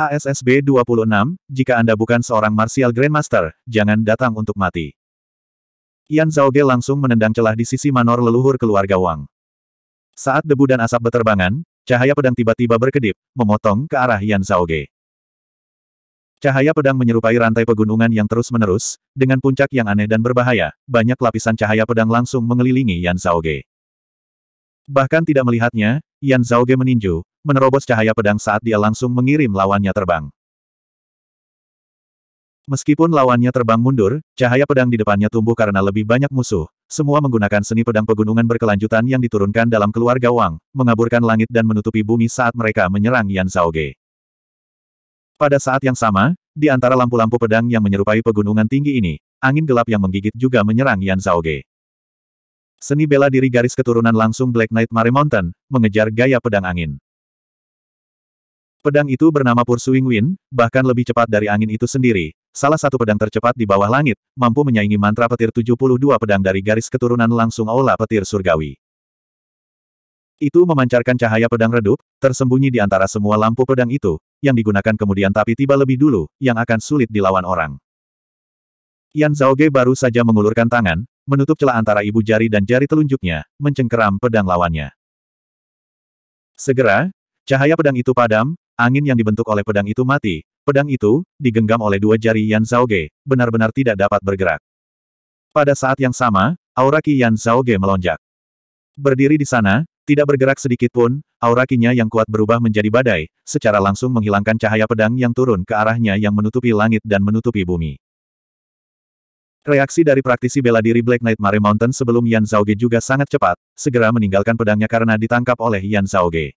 HSSB 26, jika Anda bukan seorang martial grandmaster, jangan datang untuk mati. Yan Zhaoge langsung menendang celah di sisi manor leluhur keluarga Wang. Saat debu dan asap berterbangan, cahaya pedang tiba-tiba berkedip, memotong ke arah Yan Zhaoge. Cahaya pedang menyerupai rantai pegunungan yang terus-menerus, dengan puncak yang aneh dan berbahaya, banyak lapisan cahaya pedang langsung mengelilingi Yan Zhaoge. Bahkan tidak melihatnya, Yan Zhaoge meninju, menerobos cahaya pedang saat dia langsung mengirim lawannya terbang. Meskipun lawannya terbang mundur, cahaya pedang di depannya tumbuh karena lebih banyak musuh. Semua menggunakan seni pedang pegunungan berkelanjutan yang diturunkan dalam keluarga Wang, mengaburkan langit dan menutupi bumi saat mereka menyerang Yan Zhaoge. Pada saat yang sama, di antara lampu-lampu pedang yang menyerupai pegunungan tinggi ini, angin gelap yang menggigit juga menyerang Yan Zhaoge. Seni bela diri garis keturunan langsung Black Knight Mare Mountain, mengejar gaya pedang angin. Pedang itu bernama Pursuing Wind, bahkan lebih cepat dari angin itu sendiri. Salah satu pedang tercepat di bawah langit, mampu menyaingi mantra petir 72 pedang dari garis keturunan langsung aula petir surgawi. Itu memancarkan cahaya pedang redup, tersembunyi di antara semua lampu pedang itu, yang digunakan kemudian tapi tiba lebih dulu, yang akan sulit dilawan orang. Yan Zhao Ge baru saja mengulurkan tangan, menutup celah antara ibu jari dan jari telunjuknya, mencengkeram pedang lawannya. Segera, cahaya pedang itu padam, angin yang dibentuk oleh pedang itu mati, pedang itu, digenggam oleh dua jari Yan Zhaoge, benar-benar tidak dapat bergerak. Pada saat yang sama, aura Qi Yan Zhaoge melonjak. Berdiri di sana, tidak bergerak sedikit pun, aura yang kuat berubah menjadi badai, secara langsung menghilangkan cahaya pedang yang turun ke arahnya yang menutupi langit dan menutupi bumi. Reaksi dari praktisi bela diri Black Knight Mare Mountain sebelum Yan Zhaoge juga sangat cepat, segera meninggalkan pedangnya karena ditangkap oleh Yan Zhaoge.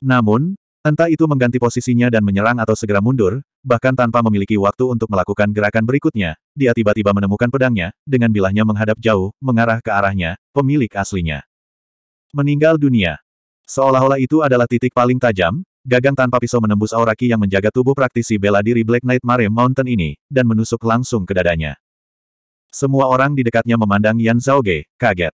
Namun, entah itu mengganti posisinya dan menyerang atau segera mundur, bahkan tanpa memiliki waktu untuk melakukan gerakan berikutnya, dia tiba-tiba menemukan pedangnya, dengan bilahnya menghadap jauh, mengarah ke arahnya, pemilik aslinya. Meninggal dunia. Seolah-olah itu adalah titik paling tajam, gagang tanpa pisau menembus auraki yang menjaga tubuh praktisi bela diri Black Knight Mare Mountain ini, dan menusuk langsung ke dadanya. Semua orang di dekatnya memandang Yan Zhao Zhaoge, kaget.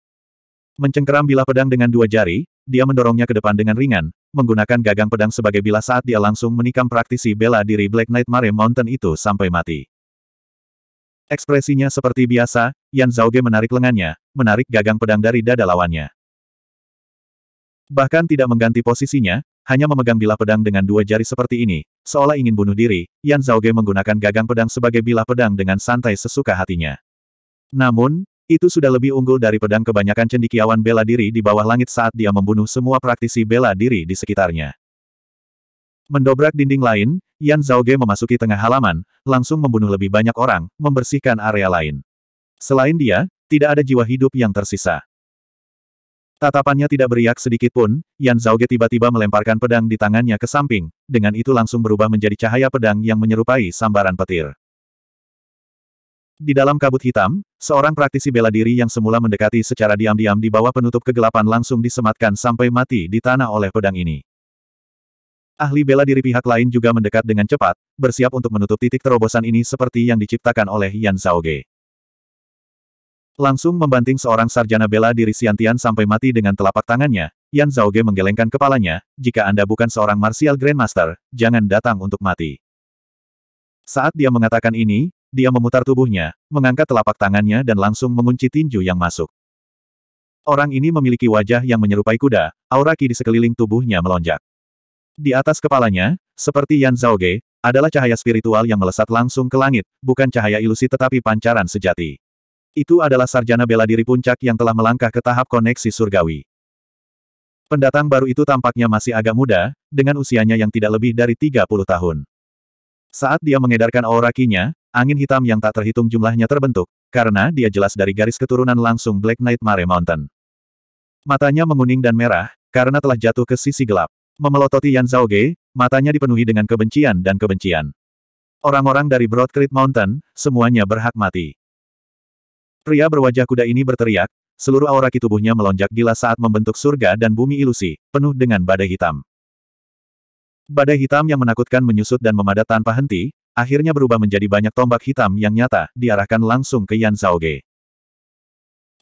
Mencengkeram bilah pedang dengan dua jari, dia mendorongnya ke depan dengan ringan, menggunakan gagang pedang sebagai bila saat dia langsung menikam praktisi bela diri Black Knight Mare Mountain itu sampai mati. Ekspresinya seperti biasa, Yan Zhaoge menarik lengannya, menarik gagang pedang dari dada lawannya. Bahkan tidak mengganti posisinya, hanya memegang bilah pedang dengan dua jari seperti ini, seolah ingin bunuh diri, Yan Zhaoge menggunakan gagang pedang sebagai bilah pedang dengan santai sesuka hatinya. Namun, itu sudah lebih unggul dari pedang kebanyakan cendikiawan bela diri di bawah langit saat dia membunuh semua praktisi bela diri di sekitarnya. Mendobrak dinding lain, Yan Ge memasuki tengah halaman, langsung membunuh lebih banyak orang, membersihkan area lain. Selain dia, tidak ada jiwa hidup yang tersisa. Tatapannya tidak beriak sedikit pun, Yan Ge tiba-tiba melemparkan pedang di tangannya ke samping, dengan itu langsung berubah menjadi cahaya pedang yang menyerupai sambaran petir. Di dalam kabut hitam, seorang praktisi bela diri yang semula mendekati secara diam-diam di bawah penutup kegelapan langsung disematkan sampai mati di tanah oleh pedang ini. Ahli bela diri pihak lain juga mendekat dengan cepat, bersiap untuk menutup titik terobosan ini seperti yang diciptakan oleh Yan Zhao Ge. Langsung membanting seorang sarjana bela diri Siantian sampai mati dengan telapak tangannya, Yan Zhao Ge menggelengkan kepalanya, jika Anda bukan seorang martial grandmaster, jangan datang untuk mati. Saat dia mengatakan ini, dia memutar tubuhnya, mengangkat telapak tangannya dan langsung mengunci tinju yang masuk. Orang ini memiliki wajah yang menyerupai kuda, aura ki di sekeliling tubuhnya melonjak. Di atas kepalanya, seperti Yan Zhaoge, adalah cahaya spiritual yang melesat langsung ke langit, bukan cahaya ilusi tetapi pancaran sejati. Itu adalah sarjana bela diri puncak yang telah melangkah ke tahap koneksi surgawi. Pendatang baru itu tampaknya masih agak muda, dengan usianya yang tidak lebih dari 30 tahun. Saat dia mengedarkan aura angin hitam yang tak terhitung jumlahnya terbentuk, karena dia jelas dari garis keturunan langsung Black Knight Mare Mountain. Matanya menguning dan merah, karena telah jatuh ke sisi gelap. Memelototi Yan Zhaoge, matanya dipenuhi dengan kebencian dan kebencian. Orang-orang dari Broad Creek Mountain, semuanya berhak mati. Pria berwajah kuda ini berteriak, seluruh aura ki tubuhnya melonjak gila saat membentuk surga dan bumi ilusi, penuh dengan badai hitam. Badai hitam yang menakutkan menyusut dan memadat tanpa henti, akhirnya berubah menjadi banyak tombak hitam yang nyata, diarahkan langsung ke Yan Zhaoge.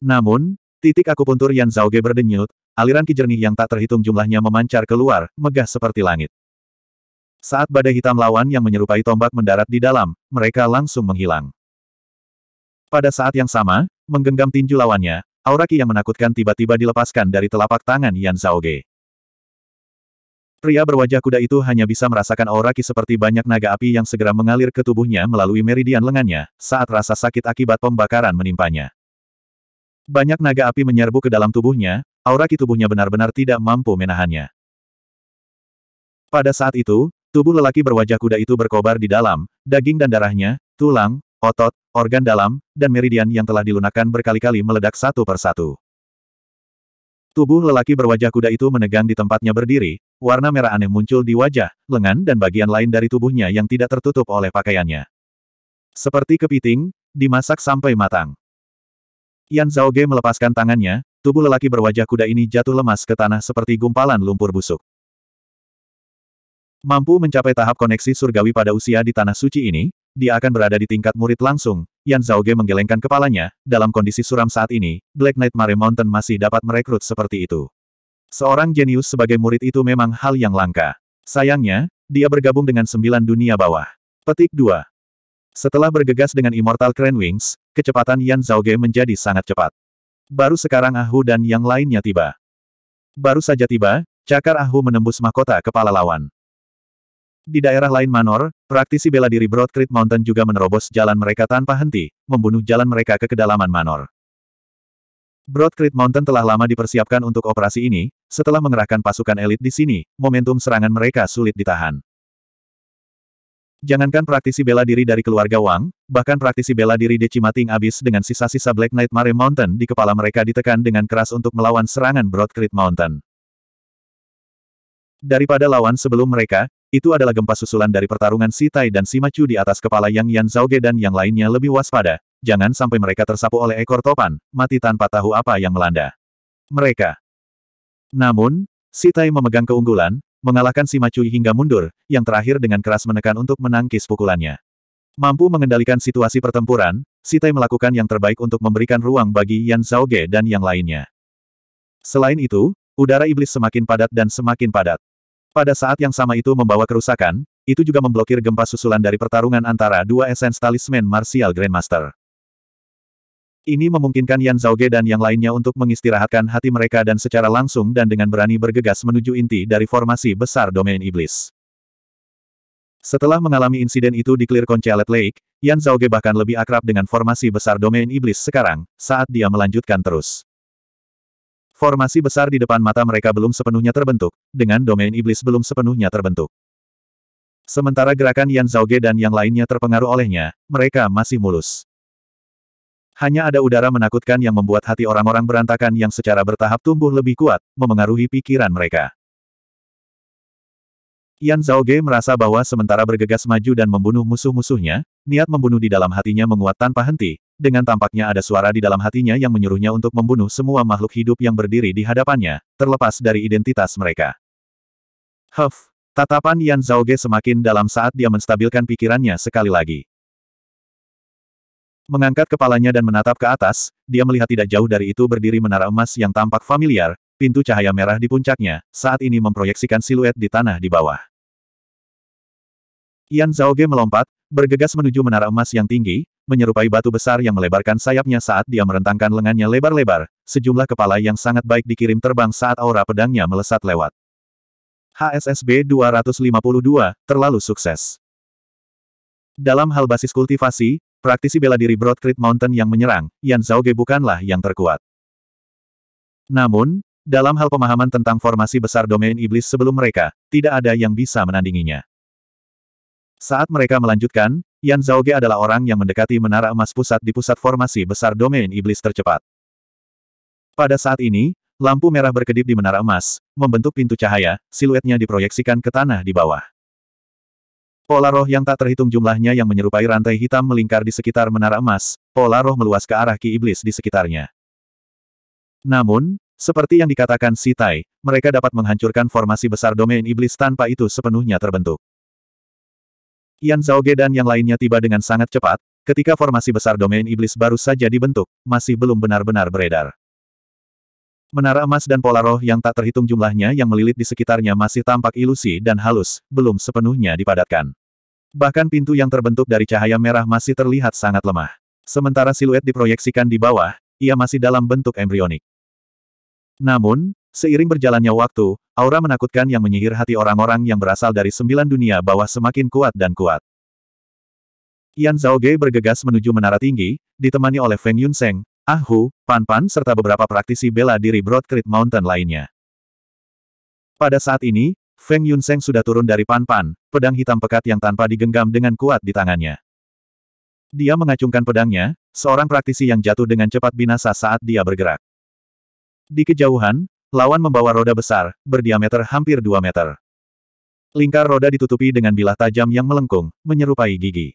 Namun, titik akupuntur Yan Zhaoge berdenyut, aliran kijernih yang tak terhitung jumlahnya memancar keluar, megah seperti langit. Saat badai hitam lawan yang menyerupai tombak mendarat di dalam, mereka langsung menghilang. Pada saat yang sama, menggenggam tinju lawannya, Auraki yang menakutkan tiba-tiba dilepaskan dari telapak tangan Yan Zhaoge. Pria berwajah kuda itu hanya bisa merasakan aura ki seperti banyak naga api yang segera mengalir ke tubuhnya melalui meridian lengannya, saat rasa sakit akibat pembakaran menimpanya. Banyak naga api menyerbu ke dalam tubuhnya, aura ki tubuhnya benar-benar tidak mampu menahannya. Pada saat itu, tubuh lelaki berwajah kuda itu berkobar di dalam, daging dan darahnya, tulang, otot, organ dalam, dan meridian yang telah dilunakkan berkali-kali meledak satu persatu. Tubuh lelaki berwajah kuda itu menegang di tempatnya berdiri, warna merah aneh muncul di wajah, lengan dan bagian lain dari tubuhnya yang tidak tertutup oleh pakaiannya. Seperti kepiting, dimasak sampai matang. Yan Zhao Ge melepaskan tangannya, tubuh lelaki berwajah kuda ini jatuh lemas ke tanah seperti gumpalan lumpur busuk. Mampu mencapai tahap koneksi surgawi pada usia di tanah suci ini, dia akan berada di tingkat murid langsung. Yan Zhao Ge menggelengkan kepalanya, dalam kondisi suram saat ini, Black Knight Mare Mountain masih dapat merekrut seperti itu. Seorang jenius sebagai murid itu memang hal yang langka. Sayangnya, dia bergabung dengan sembilan dunia bawah. Petik 2. Setelah bergegas dengan Immortal Crane Wings, kecepatan Yan Zhaoge menjadi sangat cepat. Baru sekarang Ahu dan yang lainnya tiba. Baru saja tiba, cakar Ahu menembus mahkota kepala lawan. Di daerah lain Manor, praktisi bela diri Broadcrete Mountain juga menerobos jalan mereka tanpa henti, membunuh jalan mereka ke kedalaman Manor. Broad Mountain telah lama dipersiapkan untuk operasi ini, setelah mengerahkan pasukan elit di sini, momentum serangan mereka sulit ditahan. Jangankan praktisi bela diri dari keluarga Wang, bahkan praktisi bela diri Decimating abis dengan sisa-sisa Black Knight Mare Mountain di kepala mereka ditekan dengan keras untuk melawan serangan Broad Mountain. Daripada lawan sebelum mereka, itu adalah gempa susulan dari pertarungan Sitai dan Si di atas kepala Yang Yan Zhaoge dan yang lainnya lebih waspada, jangan sampai mereka tersapu oleh ekor topan, mati tanpa tahu apa yang melanda. Mereka. Namun, Si memegang keunggulan, mengalahkan Si Macui hingga mundur, yang terakhir dengan keras menekan untuk menangkis pukulannya. Mampu mengendalikan situasi pertempuran, Si melakukan yang terbaik untuk memberikan ruang bagi Yan Zhao Ge dan yang lainnya. Selain itu, udara iblis semakin padat dan semakin padat. Pada saat yang sama itu membawa kerusakan, itu juga memblokir gempa susulan dari pertarungan antara dua esens talisman martial grandmaster. Ini memungkinkan Yan Zhaoge dan yang lainnya untuk mengistirahatkan hati mereka dan secara langsung dan dengan berani bergegas menuju inti dari formasi besar domain iblis. Setelah mengalami insiden itu di Clear Conchalet Lake, Yan Zhaoge bahkan lebih akrab dengan formasi besar domain iblis sekarang, saat dia melanjutkan terus. Formasi besar di depan mata mereka belum sepenuhnya terbentuk, dengan domain iblis belum sepenuhnya terbentuk. Sementara gerakan Yan Zhaoge dan yang lainnya terpengaruh olehnya, mereka masih mulus. Hanya ada udara menakutkan yang membuat hati orang-orang berantakan yang secara bertahap tumbuh lebih kuat, memengaruhi pikiran mereka. Yan Ge merasa bahwa sementara bergegas maju dan membunuh musuh-musuhnya, niat membunuh di dalam hatinya menguat tanpa henti, dengan tampaknya ada suara di dalam hatinya yang menyuruhnya untuk membunuh semua makhluk hidup yang berdiri di hadapannya, terlepas dari identitas mereka. Huff, tatapan Yan Ge semakin dalam saat dia menstabilkan pikirannya sekali lagi. Mengangkat kepalanya dan menatap ke atas, dia melihat tidak jauh dari itu berdiri menara emas yang tampak familiar, pintu cahaya merah di puncaknya, saat ini memproyeksikan siluet di tanah di bawah. Yan Zhaoge melompat, bergegas menuju menara emas yang tinggi, menyerupai batu besar yang melebarkan sayapnya saat dia merentangkan lengannya lebar-lebar, sejumlah kepala yang sangat baik dikirim terbang saat aura pedangnya melesat lewat. HSSB 252, terlalu sukses. Dalam hal basis kultivasi, Praktisi bela diri Broad Creek Mountain yang menyerang, Yan Zhaoge bukanlah yang terkuat. Namun, dalam hal pemahaman tentang formasi besar domain iblis sebelum mereka, tidak ada yang bisa menandinginya. Saat mereka melanjutkan, Yan Zhaoge adalah orang yang mendekati menara emas pusat di pusat formasi besar domain iblis tercepat. Pada saat ini, lampu merah berkedip di menara emas, membentuk pintu cahaya, siluetnya diproyeksikan ke tanah di bawah. Pola roh yang tak terhitung jumlahnya yang menyerupai rantai hitam melingkar di sekitar menara emas, pola roh meluas ke arah ki iblis di sekitarnya. Namun, seperti yang dikatakan Si Tai, mereka dapat menghancurkan formasi besar domain iblis tanpa itu sepenuhnya terbentuk. Yan Zhaoge dan yang lainnya tiba dengan sangat cepat, ketika formasi besar domain iblis baru saja dibentuk, masih belum benar-benar beredar. Menara emas dan pola roh yang tak terhitung jumlahnya yang melilit di sekitarnya masih tampak ilusi dan halus, belum sepenuhnya dipadatkan. Bahkan pintu yang terbentuk dari cahaya merah masih terlihat sangat lemah. Sementara siluet diproyeksikan di bawah, ia masih dalam bentuk embrionik. Namun, seiring berjalannya waktu, aura menakutkan yang menyihir hati orang-orang yang berasal dari sembilan dunia bawah semakin kuat dan kuat. Yan Zhao Zhaoge bergegas menuju menara tinggi, ditemani oleh Feng Yunseng, Pan Pan serta beberapa praktisi bela diri Broad Broadcreek Mountain lainnya. Pada saat ini, Feng Yunseng sudah turun dari Pan Pan, pedang hitam pekat yang tanpa digenggam dengan kuat di tangannya. Dia mengacungkan pedangnya, seorang praktisi yang jatuh dengan cepat binasa saat dia bergerak. Di kejauhan, lawan membawa roda besar, berdiameter hampir 2 meter. Lingkar roda ditutupi dengan bilah tajam yang melengkung, menyerupai gigi.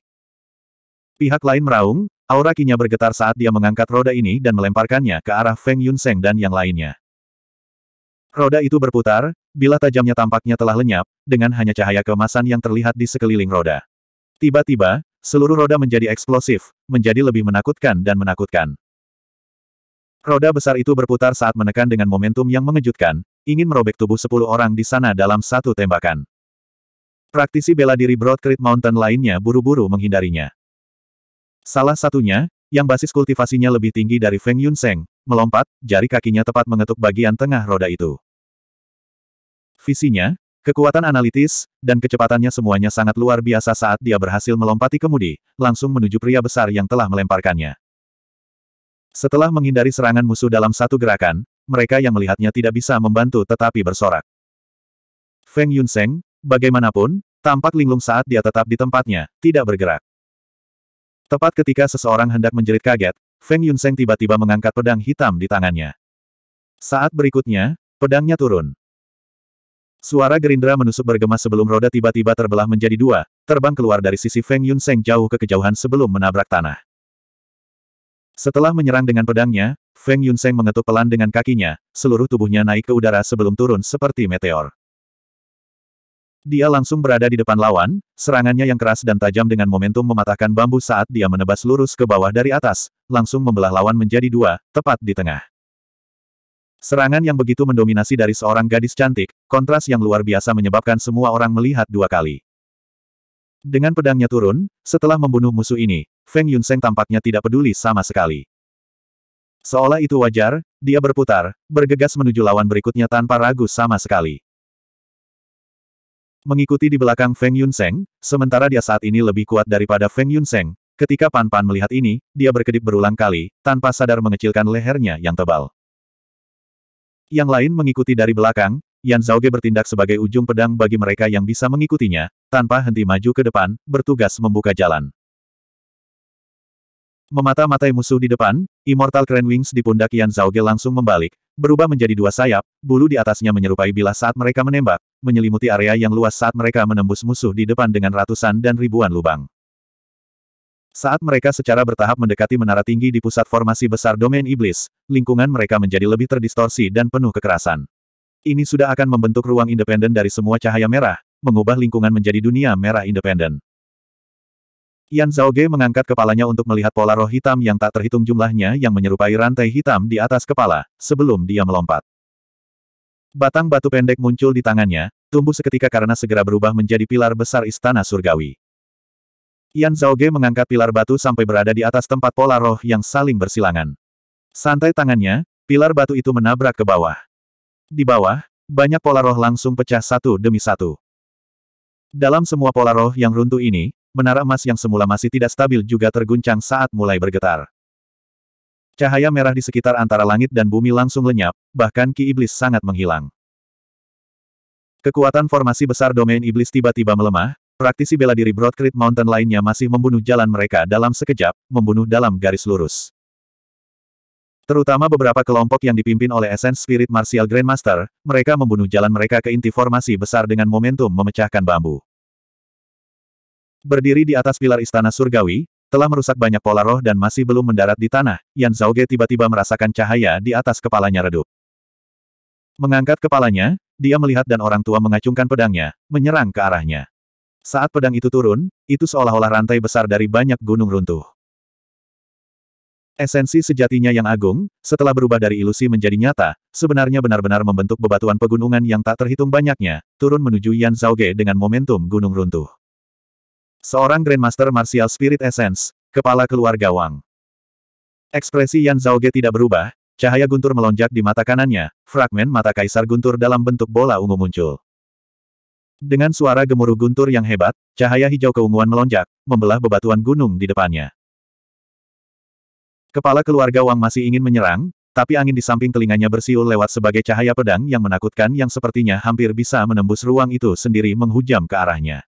Pihak lain meraung, Aura kinya bergetar saat dia mengangkat roda ini dan melemparkannya ke arah Feng Yunseng dan yang lainnya. Roda itu berputar, bila tajamnya tampaknya telah lenyap, dengan hanya cahaya kemasan yang terlihat di sekeliling roda. Tiba-tiba, seluruh roda menjadi eksplosif, menjadi lebih menakutkan dan menakutkan. Roda besar itu berputar saat menekan dengan momentum yang mengejutkan, ingin merobek tubuh sepuluh orang di sana dalam satu tembakan. Praktisi bela diri Broad Creek Mountain lainnya buru-buru menghindarinya. Salah satunya, yang basis kultivasinya lebih tinggi dari Feng Yun melompat, jari kakinya tepat mengetuk bagian tengah roda itu. Visinya, kekuatan analitis, dan kecepatannya semuanya sangat luar biasa saat dia berhasil melompati kemudi, langsung menuju pria besar yang telah melemparkannya. Setelah menghindari serangan musuh dalam satu gerakan, mereka yang melihatnya tidak bisa membantu tetapi bersorak. Feng Yunseng, bagaimanapun, tampak linglung saat dia tetap di tempatnya, tidak bergerak. Tepat ketika seseorang hendak menjerit kaget, Feng Yunseng tiba-tiba mengangkat pedang hitam di tangannya. Saat berikutnya, pedangnya turun. Suara gerindra menusuk bergema sebelum roda tiba-tiba terbelah menjadi dua, terbang keluar dari sisi Feng Yunseng jauh ke kejauhan sebelum menabrak tanah. Setelah menyerang dengan pedangnya, Feng Yunseng mengetuk pelan dengan kakinya, seluruh tubuhnya naik ke udara sebelum turun seperti meteor. Dia langsung berada di depan lawan, serangannya yang keras dan tajam dengan momentum mematahkan bambu saat dia menebas lurus ke bawah dari atas, langsung membelah lawan menjadi dua, tepat di tengah. Serangan yang begitu mendominasi dari seorang gadis cantik, kontras yang luar biasa menyebabkan semua orang melihat dua kali. Dengan pedangnya turun, setelah membunuh musuh ini, Feng Yunseng tampaknya tidak peduli sama sekali. Seolah itu wajar, dia berputar, bergegas menuju lawan berikutnya tanpa ragu sama sekali mengikuti di belakang Feng Yunseng, sementara dia saat ini lebih kuat daripada Feng Yunseng. Ketika Pan Pan melihat ini, dia berkedip berulang kali, tanpa sadar mengecilkan lehernya yang tebal. Yang lain mengikuti dari belakang, Yan Ge bertindak sebagai ujung pedang bagi mereka yang bisa mengikutinya, tanpa henti maju ke depan, bertugas membuka jalan. Memata-matai musuh di depan, Immortal Crane Wings di pundak Yan Ge langsung membalik, berubah menjadi dua sayap, bulu di atasnya menyerupai bilah saat mereka menembak, menyelimuti area yang luas saat mereka menembus musuh di depan dengan ratusan dan ribuan lubang. Saat mereka secara bertahap mendekati menara tinggi di pusat formasi besar domain iblis, lingkungan mereka menjadi lebih terdistorsi dan penuh kekerasan. Ini sudah akan membentuk ruang independen dari semua cahaya merah, mengubah lingkungan menjadi dunia merah independen. Yan Ge mengangkat kepalanya untuk melihat pola roh hitam yang tak terhitung jumlahnya yang menyerupai rantai hitam di atas kepala, sebelum dia melompat. Batang batu pendek muncul di tangannya, tumbuh seketika karena segera berubah menjadi pilar besar istana surgawi. Yan Ge mengangkat pilar batu sampai berada di atas tempat pola roh yang saling bersilangan. Santai tangannya, pilar batu itu menabrak ke bawah. Di bawah, banyak pola roh langsung pecah satu demi satu. Dalam semua pola roh yang runtuh ini, menara emas yang semula masih tidak stabil juga terguncang saat mulai bergetar. Cahaya merah di sekitar antara langit dan bumi langsung lenyap, bahkan ki iblis sangat menghilang. Kekuatan formasi besar domain iblis tiba-tiba melemah, praktisi bela diri Broadcrete Mountain lainnya masih membunuh jalan mereka dalam sekejap, membunuh dalam garis lurus. Terutama beberapa kelompok yang dipimpin oleh Essence Spirit Martial Grandmaster, mereka membunuh jalan mereka ke inti formasi besar dengan momentum memecahkan bambu. Berdiri di atas pilar istana surgawi, telah merusak banyak pola roh dan masih belum mendarat di tanah, Yan Ge tiba-tiba merasakan cahaya di atas kepalanya redup. Mengangkat kepalanya, dia melihat dan orang tua mengacungkan pedangnya, menyerang ke arahnya. Saat pedang itu turun, itu seolah-olah rantai besar dari banyak gunung runtuh. Esensi sejatinya yang agung, setelah berubah dari ilusi menjadi nyata, sebenarnya benar-benar membentuk bebatuan pegunungan yang tak terhitung banyaknya, turun menuju Yan Ge dengan momentum gunung runtuh. Seorang Grandmaster Martial Spirit Essence, kepala keluarga Wang. Ekspresi Yan Ge tidak berubah, cahaya guntur melonjak di mata kanannya, fragmen mata kaisar guntur dalam bentuk bola ungu muncul. Dengan suara gemuruh guntur yang hebat, cahaya hijau keunguan melonjak, membelah bebatuan gunung di depannya. Kepala keluarga Wang masih ingin menyerang, tapi angin di samping telinganya bersiul lewat sebagai cahaya pedang yang menakutkan yang sepertinya hampir bisa menembus ruang itu sendiri menghujam ke arahnya.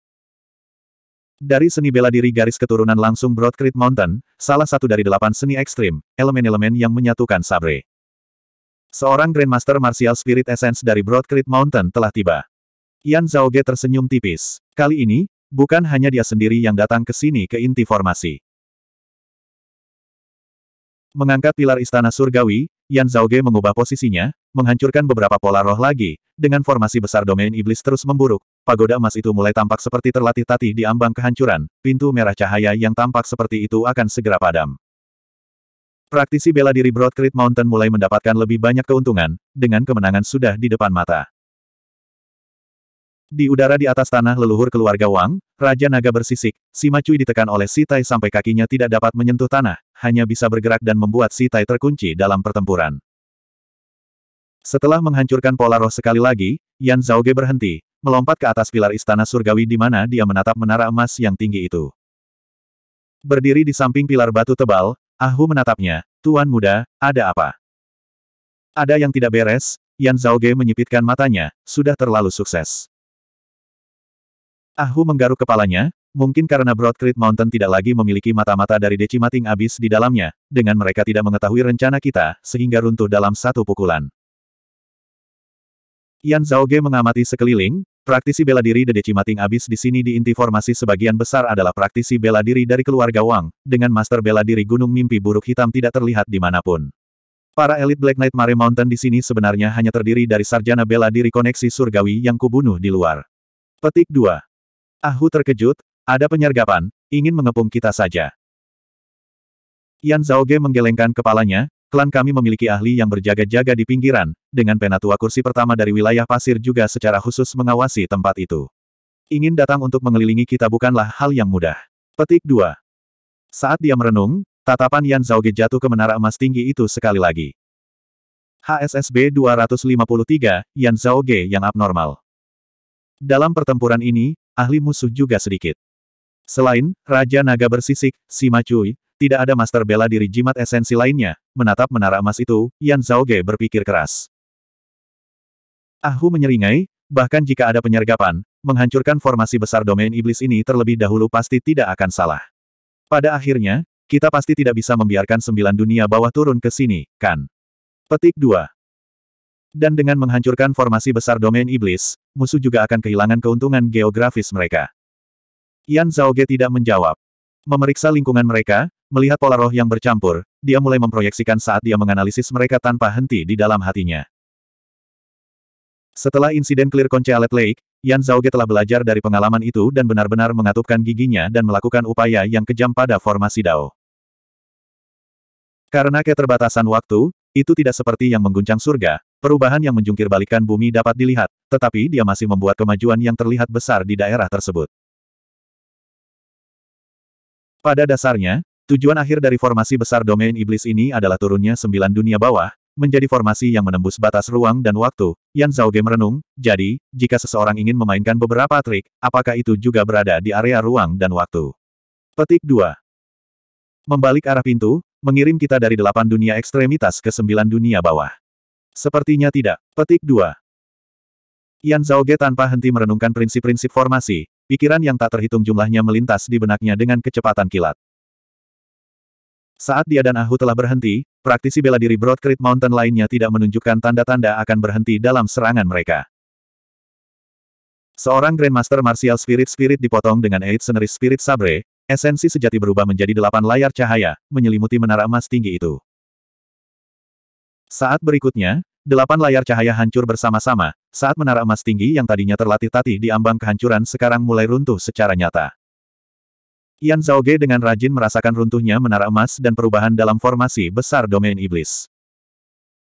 Dari seni bela diri garis keturunan langsung Broadcreek Mountain, salah satu dari delapan seni ekstrim, elemen-elemen yang menyatukan sabre. Seorang Grandmaster Martial Spirit Essence dari Broadcreek Mountain telah tiba. Yan Ge tersenyum tipis. Kali ini, bukan hanya dia sendiri yang datang ke sini ke inti formasi. Mengangkat pilar istana surgawi, Yan Ge mengubah posisinya, menghancurkan beberapa pola roh lagi, dengan formasi besar domain iblis terus memburuk, pagoda emas itu mulai tampak seperti terlatih tatih di ambang kehancuran, pintu merah cahaya yang tampak seperti itu akan segera padam. Praktisi bela diri Broad Mountain mulai mendapatkan lebih banyak keuntungan, dengan kemenangan sudah di depan mata. Di udara di atas tanah leluhur keluarga Wang, Raja Naga bersisik, si Macui ditekan oleh si Tai sampai kakinya tidak dapat menyentuh tanah, hanya bisa bergerak dan membuat si Tai terkunci dalam pertempuran. Setelah menghancurkan pola roh sekali lagi, Yan Zhaoge berhenti, melompat ke atas pilar istana surgawi di mana dia menatap menara emas yang tinggi itu. Berdiri di samping pilar batu tebal, Ahu menatapnya, Tuan muda, ada apa? Ada yang tidak beres, Yan Zhaoge menyipitkan matanya, sudah terlalu sukses. Ahu menggaruk kepalanya, mungkin karena Broad Mountain tidak lagi memiliki mata-mata dari decimating Abyss di dalamnya, dengan mereka tidak mengetahui rencana kita, sehingga runtuh dalam satu pukulan. Yan Zhaoge mengamati sekeliling, Praktisi bela diri Dede Cimating abis di sini di inti formasi sebagian besar adalah praktisi bela diri dari keluarga Wang, dengan master bela diri Gunung Mimpi Buruk Hitam tidak terlihat di manapun. Para elit Black Knight Mare Mountain di sini sebenarnya hanya terdiri dari sarjana bela diri koneksi surgawi yang kubunuh di luar. Petik 2. Ahu terkejut, ada penyergapan, ingin mengepung kita saja. Yan Zhaoge menggelengkan kepalanya, klan kami memiliki ahli yang berjaga-jaga di pinggiran, dengan penatua kursi pertama dari wilayah pasir juga secara khusus mengawasi tempat itu. Ingin datang untuk mengelilingi kita bukanlah hal yang mudah. Petik 2. Saat dia merenung, tatapan Yan Zhaoge jatuh ke menara emas tinggi itu sekali lagi. HSSB 253, Yan Zhaoge yang abnormal. Dalam pertempuran ini, ahli musuh juga sedikit. Selain Raja Naga bersisik, si Cui, tidak ada master bela diri jimat esensi lainnya. Menatap menara emas itu, Yan Zhao Ge berpikir keras. Ahu menyeringai, bahkan jika ada penyergapan, menghancurkan formasi besar domain iblis ini terlebih dahulu pasti tidak akan salah. Pada akhirnya, kita pasti tidak bisa membiarkan sembilan dunia bawah turun ke sini, kan? Petik 2. Dan dengan menghancurkan formasi besar domain iblis, musuh juga akan kehilangan keuntungan geografis mereka. Yan Zhao Ge tidak menjawab. Memeriksa lingkungan mereka, melihat pola roh yang bercampur, dia mulai memproyeksikan saat dia menganalisis mereka tanpa henti di dalam hatinya. Setelah insiden clear Concealet Lake, Yan Zhao Ge telah belajar dari pengalaman itu dan benar-benar mengatupkan giginya dan melakukan upaya yang kejam pada formasi Dao. Karena keterbatasan waktu, itu tidak seperti yang mengguncang surga, perubahan yang menjungkir balikan bumi dapat dilihat, tetapi dia masih membuat kemajuan yang terlihat besar di daerah tersebut. Pada dasarnya, tujuan akhir dari formasi besar domain iblis ini adalah turunnya sembilan dunia bawah, menjadi formasi yang menembus batas ruang dan waktu. Yan Zhaoge merenung, jadi, jika seseorang ingin memainkan beberapa trik, apakah itu juga berada di area ruang dan waktu? Petik 2. Membalik arah pintu, mengirim kita dari delapan dunia ekstremitas ke sembilan dunia bawah. Sepertinya tidak. Petik 2. Yan Zhaoge tanpa henti merenungkan prinsip-prinsip formasi, Pikiran yang tak terhitung jumlahnya melintas di benaknya dengan kecepatan kilat. Saat dia dan Ahu telah berhenti, praktisi bela diri Broad Mountain lainnya tidak menunjukkan tanda-tanda akan berhenti dalam serangan mereka. Seorang Grandmaster Martial Spirit Spirit dipotong dengan Eight Seneris Spirit Sabre, esensi sejati berubah menjadi delapan layar cahaya, menyelimuti menara emas tinggi itu. Saat berikutnya, delapan layar cahaya hancur bersama-sama, saat menara emas tinggi yang tadinya terlatih-tatih di ambang kehancuran sekarang mulai runtuh secara nyata. Yan Zhaoge dengan rajin merasakan runtuhnya menara emas dan perubahan dalam formasi besar domain iblis.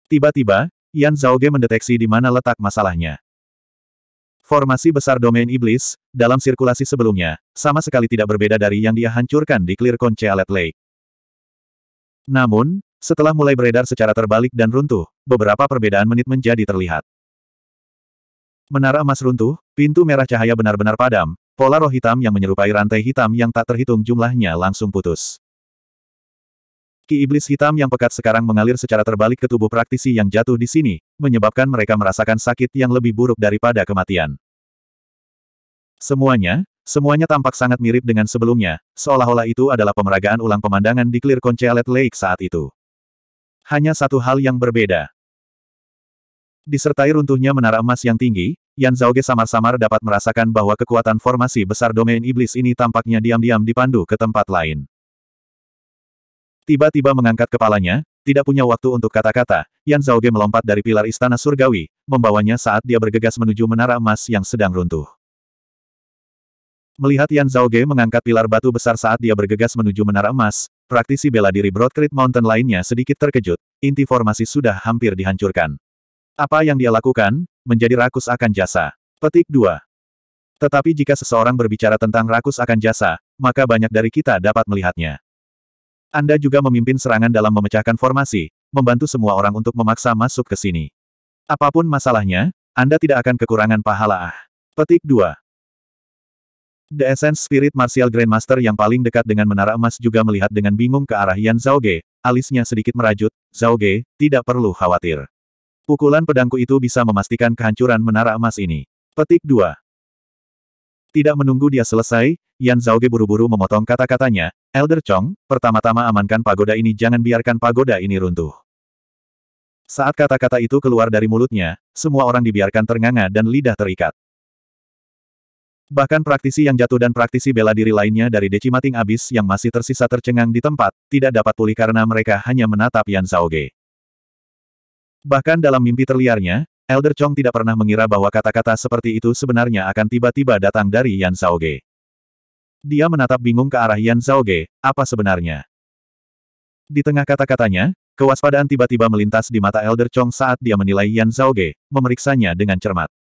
Tiba-tiba, Yan Zhaoge mendeteksi di mana letak masalahnya. Formasi besar domain iblis, dalam sirkulasi sebelumnya, sama sekali tidak berbeda dari yang dia hancurkan di Clear Conchalet Lake. Namun, setelah mulai beredar secara terbalik dan runtuh, beberapa perbedaan menit menjadi terlihat. Menara emas runtuh, pintu merah cahaya benar-benar padam, pola roh hitam yang menyerupai rantai hitam yang tak terhitung jumlahnya langsung putus. Ki iblis hitam yang pekat sekarang mengalir secara terbalik ke tubuh praktisi yang jatuh di sini, menyebabkan mereka merasakan sakit yang lebih buruk daripada kematian. Semuanya, semuanya tampak sangat mirip dengan sebelumnya, seolah-olah itu adalah pemeragaan ulang pemandangan di Clear Concealed Lake saat itu. Hanya satu hal yang berbeda. Disertai runtuhnya menara emas yang tinggi, Yan Zhaoge samar-samar dapat merasakan bahwa kekuatan formasi besar domain iblis ini tampaknya diam-diam dipandu ke tempat lain. Tiba-tiba mengangkat kepalanya, tidak punya waktu untuk kata-kata, Yan Zhaoge melompat dari pilar istana surgawi, membawanya saat dia bergegas menuju menara emas yang sedang runtuh. Melihat Yan Zhaoge mengangkat pilar batu besar saat dia bergegas menuju menara emas, Praktisi bela diri Broadcrete Mountain lainnya sedikit terkejut, inti formasi sudah hampir dihancurkan. Apa yang dia lakukan, menjadi rakus akan jasa. Petik 2. Tetapi jika seseorang berbicara tentang rakus akan jasa, maka banyak dari kita dapat melihatnya. Anda juga memimpin serangan dalam memecahkan formasi, membantu semua orang untuk memaksa masuk ke sini. Apapun masalahnya, Anda tidak akan kekurangan pahala ah. Petik 2. The Essence Spirit Martial Grandmaster yang paling dekat dengan Menara Emas juga melihat dengan bingung ke arah Yan Zhao Ge, alisnya sedikit merajut, Zhao Ge, tidak perlu khawatir. Pukulan pedangku itu bisa memastikan kehancuran Menara Emas ini. Petik 2. Tidak menunggu dia selesai, Yan Zhao Ge buru-buru memotong kata-katanya, Elder Chong, pertama-tama amankan pagoda ini jangan biarkan pagoda ini runtuh. Saat kata-kata itu keluar dari mulutnya, semua orang dibiarkan ternganga dan lidah terikat. Bahkan praktisi yang jatuh dan praktisi bela diri lainnya dari Decimating Abyss yang masih tersisa tercengang di tempat, tidak dapat pulih karena mereka hanya menatap Yan Ge. Bahkan dalam mimpi terliarnya, Elder Chong tidak pernah mengira bahwa kata-kata seperti itu sebenarnya akan tiba-tiba datang dari Yan Ge. Dia menatap bingung ke arah Yan Ge. apa sebenarnya? Di tengah kata-katanya, kewaspadaan tiba-tiba melintas di mata Elder Chong saat dia menilai Yan Ge, memeriksanya dengan cermat.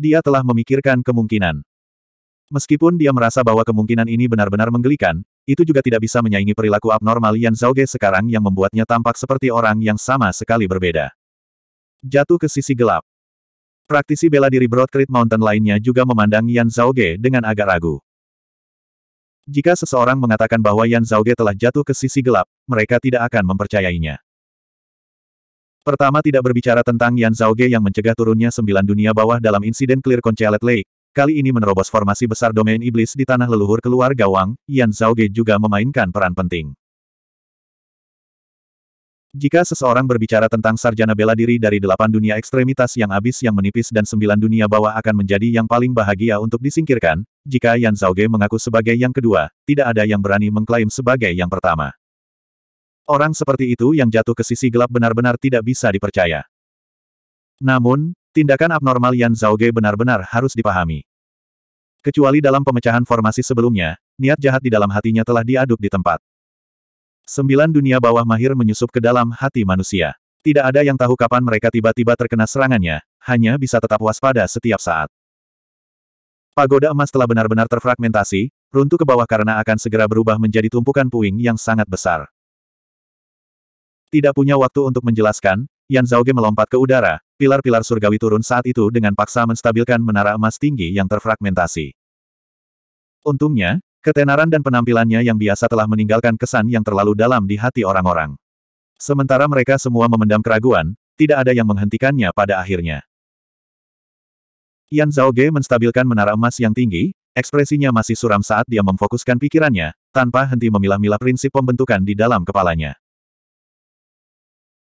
Dia telah memikirkan kemungkinan. Meskipun dia merasa bahwa kemungkinan ini benar-benar menggelikan, itu juga tidak bisa menyaingi perilaku abnormal Yan Ge sekarang yang membuatnya tampak seperti orang yang sama sekali berbeda. Jatuh ke sisi gelap. Praktisi bela diri Broadcrete Mountain lainnya juga memandang Yan Ge dengan agak ragu. Jika seseorang mengatakan bahwa Yan Ge telah jatuh ke sisi gelap, mereka tidak akan mempercayainya. Pertama tidak berbicara tentang Yan Ge yang mencegah turunnya sembilan dunia bawah dalam insiden Clear Conchalet Lake, kali ini menerobos formasi besar domain iblis di tanah leluhur keluarga Wang, Yan Ge juga memainkan peran penting. Jika seseorang berbicara tentang sarjana bela diri dari delapan dunia ekstremitas yang abis yang menipis dan sembilan dunia bawah akan menjadi yang paling bahagia untuk disingkirkan, jika Yan Ge mengaku sebagai yang kedua, tidak ada yang berani mengklaim sebagai yang pertama. Orang seperti itu yang jatuh ke sisi gelap benar-benar tidak bisa dipercaya. Namun, Tindakan abnormal Yan Zhaoge benar-benar harus dipahami. Kecuali dalam pemecahan formasi sebelumnya, niat jahat di dalam hatinya telah diaduk di tempat. Sembilan dunia bawah mahir menyusup ke dalam hati manusia. Tidak ada yang tahu kapan mereka tiba-tiba terkena serangannya, hanya bisa tetap waspada setiap saat. Pagoda emas telah benar-benar terfragmentasi, runtuh ke bawah karena akan segera berubah menjadi tumpukan puing yang sangat besar. Tidak punya waktu untuk menjelaskan, Yan Zhaoge melompat ke udara, pilar-pilar surgawi turun saat itu dengan paksa menstabilkan menara emas tinggi yang terfragmentasi. Untungnya, ketenaran dan penampilannya yang biasa telah meninggalkan kesan yang terlalu dalam di hati orang-orang. Sementara mereka semua memendam keraguan, tidak ada yang menghentikannya pada akhirnya. Yan Zhaoge menstabilkan menara emas yang tinggi, ekspresinya masih suram saat dia memfokuskan pikirannya, tanpa henti memilah-milah prinsip pembentukan di dalam kepalanya.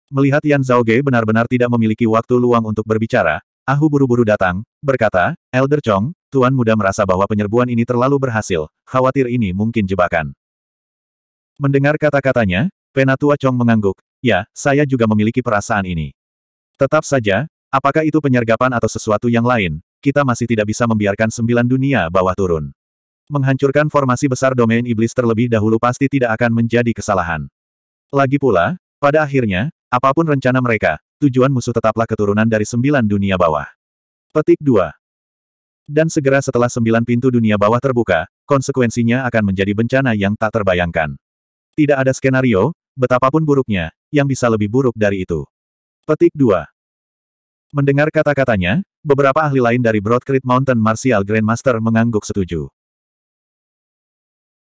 Melihat Yan Zhao Zhaoge benar-benar tidak memiliki waktu luang untuk berbicara, Ahu buru-buru datang, berkata, Elder Chong, Tuan Muda merasa bahwa penyerbuan ini terlalu berhasil, khawatir ini mungkin jebakan. Mendengar kata-katanya, Penatua Chong mengangguk, ya, saya juga memiliki perasaan ini. Tetap saja, apakah itu penyergapan atau sesuatu yang lain, kita masih tidak bisa membiarkan sembilan dunia bawah turun. Menghancurkan formasi besar domain iblis terlebih dahulu pasti tidak akan menjadi kesalahan. Lagi pula, pada akhirnya, Apapun rencana mereka, tujuan musuh tetaplah keturunan dari sembilan dunia bawah. Petik 2. Dan segera setelah sembilan pintu dunia bawah terbuka, konsekuensinya akan menjadi bencana yang tak terbayangkan. Tidak ada skenario, betapapun buruknya, yang bisa lebih buruk dari itu. Petik 2. Mendengar kata-katanya, beberapa ahli lain dari Broadcreek Mountain Martial Grandmaster mengangguk setuju.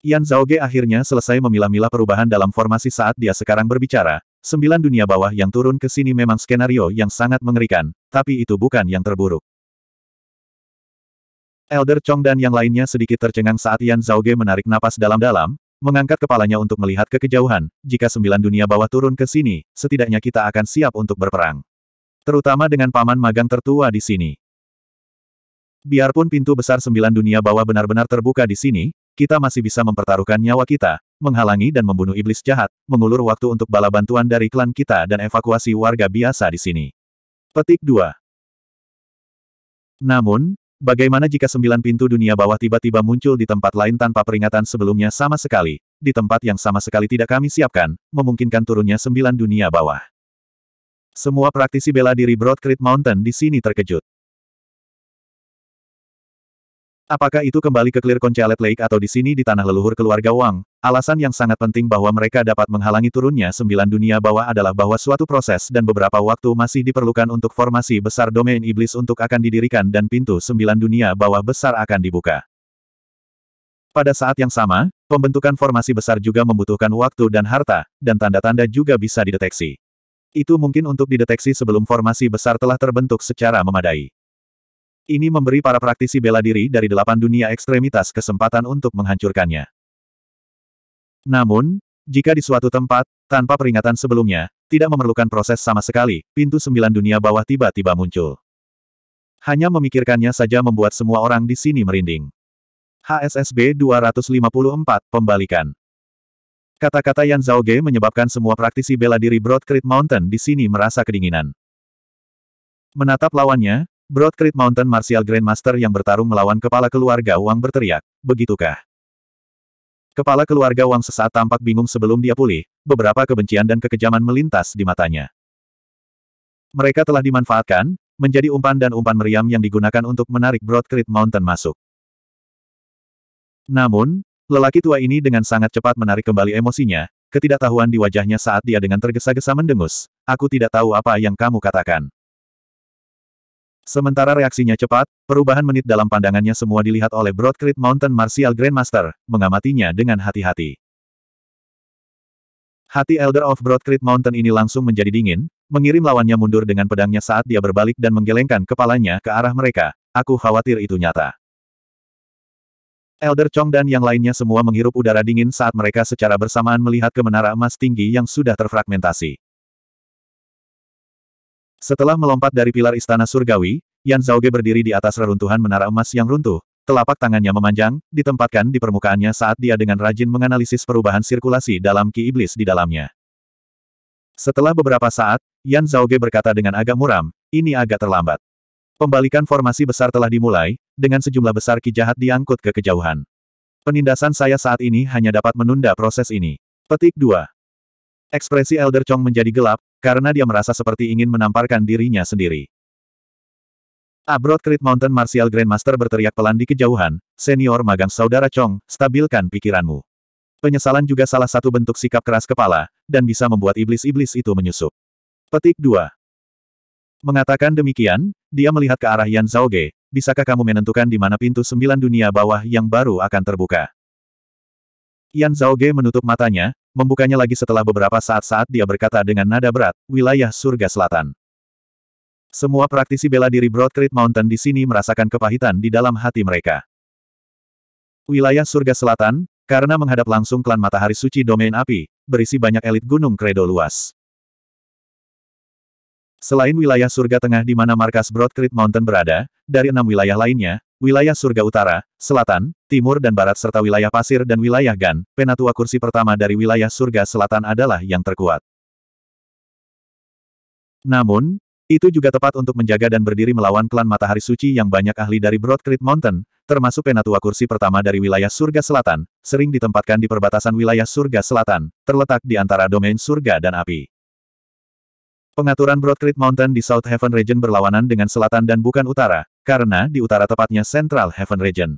Yan Zhaoge akhirnya selesai memilah-milah perubahan dalam formasi saat dia sekarang berbicara, Sembilan dunia bawah yang turun ke sini memang skenario yang sangat mengerikan, tapi itu bukan yang terburuk. Elder Chong dan yang lainnya sedikit tercengang saat Yan Zhaoge menarik napas dalam-dalam, mengangkat kepalanya untuk melihat ke kejauhan, jika sembilan dunia bawah turun ke sini, setidaknya kita akan siap untuk berperang. Terutama dengan paman magang tertua di sini. Biarpun pintu besar sembilan dunia bawah benar-benar terbuka di sini, kita masih bisa mempertaruhkan nyawa kita, menghalangi dan membunuh iblis jahat, mengulur waktu untuk bala bantuan dari klan kita dan evakuasi warga biasa di sini. Petik 2. Namun, bagaimana jika sembilan pintu dunia bawah tiba-tiba muncul di tempat lain tanpa peringatan sebelumnya sama sekali, di tempat yang sama sekali tidak kami siapkan, memungkinkan turunnya sembilan dunia bawah. Semua praktisi bela diri Broad Creek Mountain di sini terkejut. Apakah itu kembali ke Clear Conchalet Lake atau di sini di tanah leluhur keluarga Wang, alasan yang sangat penting bahwa mereka dapat menghalangi turunnya sembilan dunia bawah adalah bahwa suatu proses dan beberapa waktu masih diperlukan untuk formasi besar domain iblis untuk akan didirikan dan pintu sembilan dunia bawah besar akan dibuka. Pada saat yang sama, pembentukan formasi besar juga membutuhkan waktu dan harta, dan tanda-tanda juga bisa dideteksi. Itu mungkin untuk dideteksi sebelum formasi besar telah terbentuk secara memadai. Ini memberi para praktisi bela diri dari delapan dunia ekstremitas kesempatan untuk menghancurkannya. Namun, jika di suatu tempat, tanpa peringatan sebelumnya, tidak memerlukan proses sama sekali, pintu sembilan dunia bawah tiba-tiba muncul. Hanya memikirkannya saja membuat semua orang di sini merinding. HSSB 254, Pembalikan Kata-kata Yan Zhaoge menyebabkan semua praktisi bela diri Broad Creek Mountain di sini merasa kedinginan. Menatap lawannya, Broadcrete Mountain Martial Grandmaster yang bertarung melawan kepala keluarga Wang berteriak, begitukah? Kepala keluarga Wang sesaat tampak bingung sebelum dia pulih, beberapa kebencian dan kekejaman melintas di matanya. Mereka telah dimanfaatkan, menjadi umpan dan umpan meriam yang digunakan untuk menarik Broadcrete Mountain masuk. Namun, lelaki tua ini dengan sangat cepat menarik kembali emosinya, ketidaktahuan di wajahnya saat dia dengan tergesa-gesa mendengus, aku tidak tahu apa yang kamu katakan. Sementara reaksinya cepat, perubahan menit dalam pandangannya semua dilihat oleh Broadcrit Mountain Martial Grandmaster, mengamatinya dengan hati-hati. Hati Elder of Broadcrit Mountain ini langsung menjadi dingin, mengirim lawannya mundur dengan pedangnya saat dia berbalik dan menggelengkan kepalanya ke arah mereka, aku khawatir itu nyata. Elder Chong dan yang lainnya semua menghirup udara dingin saat mereka secara bersamaan melihat ke menara emas tinggi yang sudah terfragmentasi. Setelah melompat dari pilar istana surgawi, Yan Zhaoge berdiri di atas reruntuhan menara emas yang runtuh, telapak tangannya memanjang, ditempatkan di permukaannya saat dia dengan rajin menganalisis perubahan sirkulasi dalam ki iblis di dalamnya. Setelah beberapa saat, Yan Zhaoge berkata dengan agak muram, ini agak terlambat. Pembalikan formasi besar telah dimulai, dengan sejumlah besar ki jahat diangkut ke kejauhan. Penindasan saya saat ini hanya dapat menunda proses ini. Petik 2. Ekspresi Elder Chong menjadi gelap, karena dia merasa seperti ingin menamparkan dirinya sendiri. Abroad Creed Mountain Martial Grandmaster berteriak pelan di kejauhan, senior magang saudara Chong, stabilkan pikiranmu. Penyesalan juga salah satu bentuk sikap keras kepala, dan bisa membuat iblis-iblis itu menyusup. Petik 2. Mengatakan demikian, dia melihat ke arah Yan Ge. bisakah kamu menentukan di mana pintu sembilan dunia bawah yang baru akan terbuka? Yan Ge menutup matanya, membukanya lagi setelah beberapa saat-saat dia berkata dengan nada berat, wilayah surga selatan. Semua praktisi bela diri Broad Mountain di sini merasakan kepahitan di dalam hati mereka. Wilayah surga selatan, karena menghadap langsung klan matahari suci domain api, berisi banyak elit gunung kredo luas. Selain wilayah surga tengah di mana markas Broad Mountain berada, dari enam wilayah lainnya, wilayah surga utara, selatan, timur dan barat serta wilayah pasir dan wilayah Gan, penatua kursi pertama dari wilayah surga selatan adalah yang terkuat. Namun, itu juga tepat untuk menjaga dan berdiri melawan klan Matahari Suci yang banyak ahli dari Broad Creek Mountain, termasuk penatua kursi pertama dari wilayah surga selatan, sering ditempatkan di perbatasan wilayah surga selatan, terletak di antara domain surga dan api. Pengaturan Broadcreek Mountain di South Heaven Region berlawanan dengan selatan dan bukan utara, karena di utara tepatnya Central Heaven Region.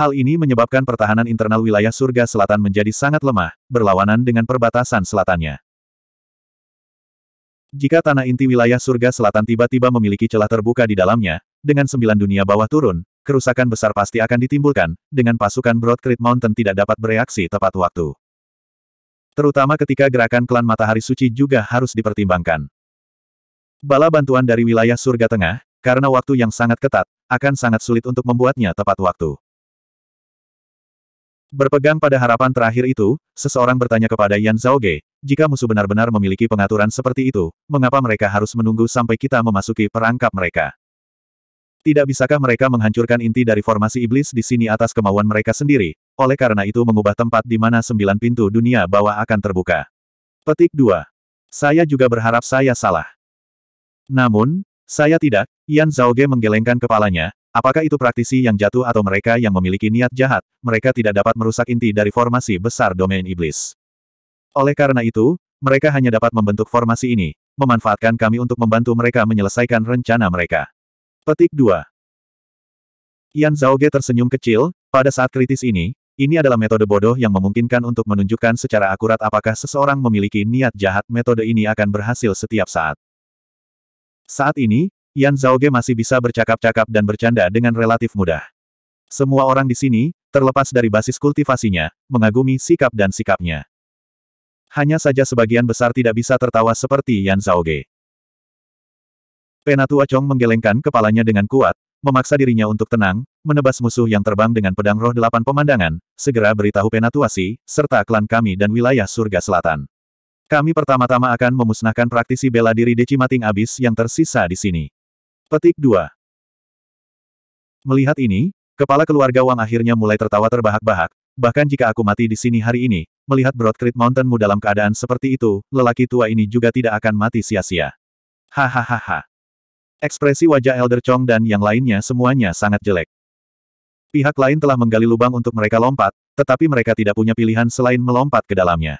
Hal ini menyebabkan pertahanan internal wilayah surga selatan menjadi sangat lemah, berlawanan dengan perbatasan selatannya. Jika tanah inti wilayah surga selatan tiba-tiba memiliki celah terbuka di dalamnya, dengan sembilan dunia bawah turun, kerusakan besar pasti akan ditimbulkan, dengan pasukan Broadcreek Mountain tidak dapat bereaksi tepat waktu. Terutama ketika gerakan klan matahari suci juga harus dipertimbangkan. Bala bantuan dari wilayah surga tengah, karena waktu yang sangat ketat, akan sangat sulit untuk membuatnya tepat waktu. Berpegang pada harapan terakhir itu, seseorang bertanya kepada Yan Zhaoge, jika musuh benar-benar memiliki pengaturan seperti itu, mengapa mereka harus menunggu sampai kita memasuki perangkap mereka? Tidak bisakah mereka menghancurkan inti dari formasi iblis di sini atas kemauan mereka sendiri, oleh karena itu mengubah tempat di mana sembilan pintu dunia bawah akan terbuka. Petik 2. Saya juga berharap saya salah. Namun, saya tidak, Yan ge menggelengkan kepalanya, apakah itu praktisi yang jatuh atau mereka yang memiliki niat jahat, mereka tidak dapat merusak inti dari formasi besar domain iblis. Oleh karena itu, mereka hanya dapat membentuk formasi ini, memanfaatkan kami untuk membantu mereka menyelesaikan rencana mereka. Petik 2. Yan Zhaoge tersenyum kecil, pada saat kritis ini, ini adalah metode bodoh yang memungkinkan untuk menunjukkan secara akurat apakah seseorang memiliki niat jahat. Metode ini akan berhasil setiap saat. Saat ini, Yan Zhaoge masih bisa bercakap-cakap dan bercanda dengan relatif mudah. Semua orang di sini, terlepas dari basis kultivasinya, mengagumi sikap dan sikapnya. Hanya saja sebagian besar tidak bisa tertawa seperti Yan Zhaoge. Penatua Chong menggelengkan kepalanya dengan kuat, memaksa dirinya untuk tenang, menebas musuh yang terbang dengan pedang roh delapan pemandangan, segera beritahu Penatuasi, serta klan kami dan wilayah surga selatan. Kami pertama-tama akan memusnahkan praktisi bela diri Decimating Abis yang tersisa di sini. Petik 2. Melihat ini, kepala keluarga Wang akhirnya mulai tertawa terbahak-bahak, bahkan jika aku mati di sini hari ini, melihat Broadcrete Mountainmu dalam keadaan seperti itu, lelaki tua ini juga tidak akan mati sia-sia. Hahaha. Ekspresi wajah Elder Chong dan yang lainnya semuanya sangat jelek. Pihak lain telah menggali lubang untuk mereka lompat, tetapi mereka tidak punya pilihan selain melompat ke dalamnya.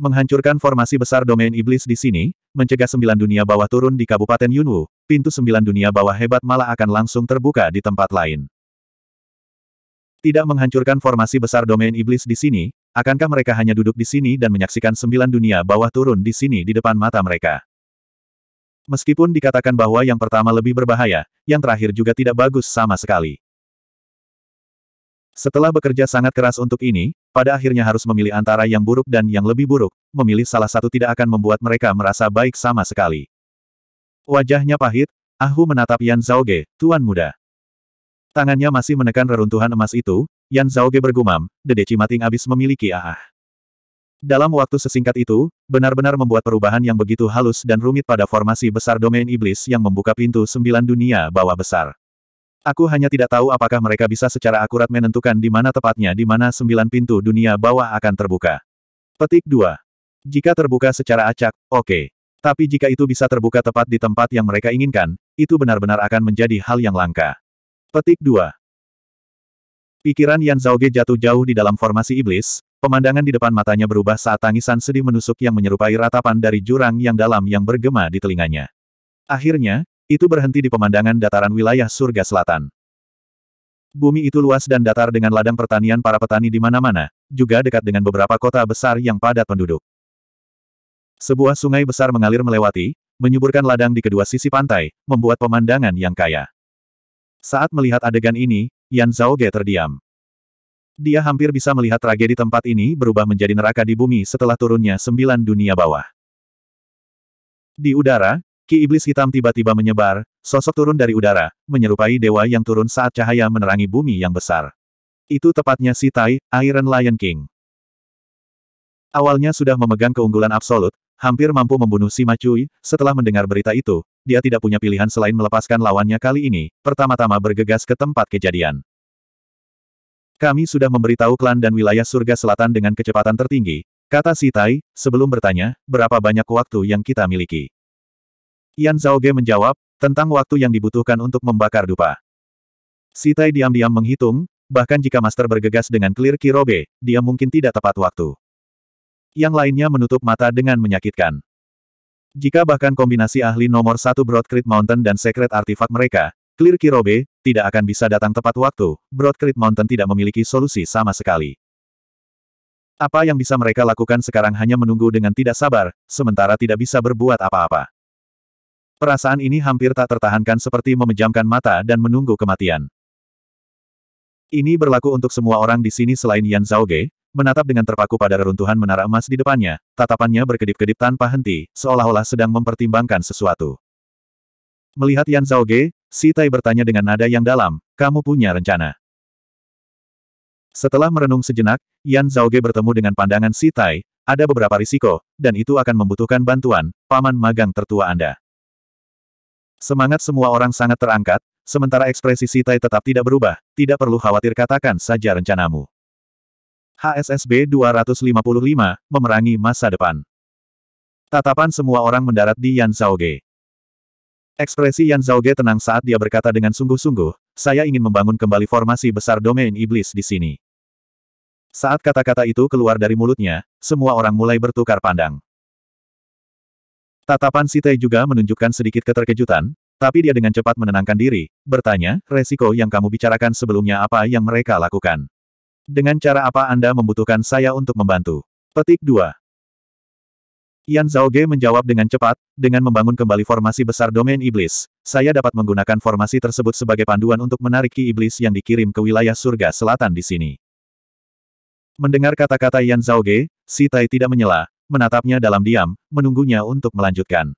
Menghancurkan formasi besar domain iblis di sini, mencegah sembilan dunia bawah turun di Kabupaten Yunwu, pintu sembilan dunia bawah hebat malah akan langsung terbuka di tempat lain. Tidak menghancurkan formasi besar domain iblis di sini, akankah mereka hanya duduk di sini dan menyaksikan sembilan dunia bawah turun di sini di depan mata mereka? Meskipun dikatakan bahwa yang pertama lebih berbahaya, yang terakhir juga tidak bagus sama sekali. Setelah bekerja sangat keras untuk ini, pada akhirnya harus memilih antara yang buruk dan yang lebih buruk, memilih salah satu tidak akan membuat mereka merasa baik sama sekali. Wajahnya pahit, Ahu menatap Yan Zhaoge, tuan muda. Tangannya masih menekan reruntuhan emas itu, Yan Zhaoge bergumam, Dede Cimating abis memiliki ah. ah. Dalam waktu sesingkat itu, benar-benar membuat perubahan yang begitu halus dan rumit pada formasi besar domain iblis yang membuka pintu sembilan dunia bawah besar. Aku hanya tidak tahu apakah mereka bisa secara akurat menentukan di mana tepatnya di mana sembilan pintu dunia bawah akan terbuka. Petik 2. Jika terbuka secara acak, oke. Okay. Tapi jika itu bisa terbuka tepat di tempat yang mereka inginkan, itu benar-benar akan menjadi hal yang langka. Petik 2. Pikiran Yan Zhaoge jatuh jauh di dalam formasi iblis, Pemandangan di depan matanya berubah saat tangisan sedih menusuk yang menyerupai ratapan dari jurang yang dalam yang bergema di telinganya. Akhirnya, itu berhenti di pemandangan dataran wilayah surga selatan. Bumi itu luas dan datar dengan ladang pertanian para petani di mana-mana, juga dekat dengan beberapa kota besar yang padat penduduk. Sebuah sungai besar mengalir melewati, menyuburkan ladang di kedua sisi pantai, membuat pemandangan yang kaya. Saat melihat adegan ini, Yan Zhao Ge terdiam. Dia hampir bisa melihat tragedi tempat ini berubah menjadi neraka di bumi setelah turunnya sembilan dunia bawah. Di udara, ki iblis hitam tiba-tiba menyebar, sosok turun dari udara, menyerupai dewa yang turun saat cahaya menerangi bumi yang besar. Itu tepatnya si Tai, Iron Lion King. Awalnya sudah memegang keunggulan absolut, hampir mampu membunuh si Macui, setelah mendengar berita itu, dia tidak punya pilihan selain melepaskan lawannya kali ini, pertama-tama bergegas ke tempat kejadian. Kami sudah memberitahu klan dan wilayah surga selatan dengan kecepatan tertinggi, kata si Tai, sebelum bertanya, berapa banyak waktu yang kita miliki. Yan Ge menjawab, tentang waktu yang dibutuhkan untuk membakar dupa. Si Tai diam-diam menghitung, bahkan jika Master bergegas dengan clear Kirobe, dia mungkin tidak tepat waktu. Yang lainnya menutup mata dengan menyakitkan. Jika bahkan kombinasi ahli nomor satu Creek Mountain dan Secret Artifact mereka, Clear Kirobe, tidak akan bisa datang tepat waktu, Broadcrit Mountain tidak memiliki solusi sama sekali. Apa yang bisa mereka lakukan sekarang hanya menunggu dengan tidak sabar, sementara tidak bisa berbuat apa-apa. Perasaan ini hampir tak tertahankan seperti memejamkan mata dan menunggu kematian. Ini berlaku untuk semua orang di sini selain Yan Zhaoge, menatap dengan terpaku pada reruntuhan menara emas di depannya, tatapannya berkedip-kedip tanpa henti, seolah-olah sedang mempertimbangkan sesuatu. Melihat Yan Zhaoge, Si Tai bertanya dengan nada yang dalam, kamu punya rencana. Setelah merenung sejenak, Yan Zhao Ge bertemu dengan pandangan Si Tai, ada beberapa risiko, dan itu akan membutuhkan bantuan, paman magang tertua Anda. Semangat semua orang sangat terangkat, sementara ekspresi Si Tai tetap tidak berubah, tidak perlu khawatir katakan saja rencanamu. HSSB 255, memerangi masa depan. Tatapan semua orang mendarat di Yan Zhao Ge. Ekspresi Yan Zhaoge tenang saat dia berkata dengan sungguh-sungguh, saya ingin membangun kembali formasi besar domain iblis di sini. Saat kata-kata itu keluar dari mulutnya, semua orang mulai bertukar pandang. Tatapan Sitei juga menunjukkan sedikit keterkejutan, tapi dia dengan cepat menenangkan diri, bertanya, resiko yang kamu bicarakan sebelumnya apa yang mereka lakukan. Dengan cara apa Anda membutuhkan saya untuk membantu? Petik 2. Yan Zhao Ge menjawab dengan cepat, dengan membangun kembali formasi besar domain iblis. Saya dapat menggunakan formasi tersebut sebagai panduan untuk menarik ki iblis yang dikirim ke wilayah surga selatan di sini. Mendengar kata-kata Yan Zhaoge, Si Tai tidak menyela, menatapnya dalam diam, menunggunya untuk melanjutkan.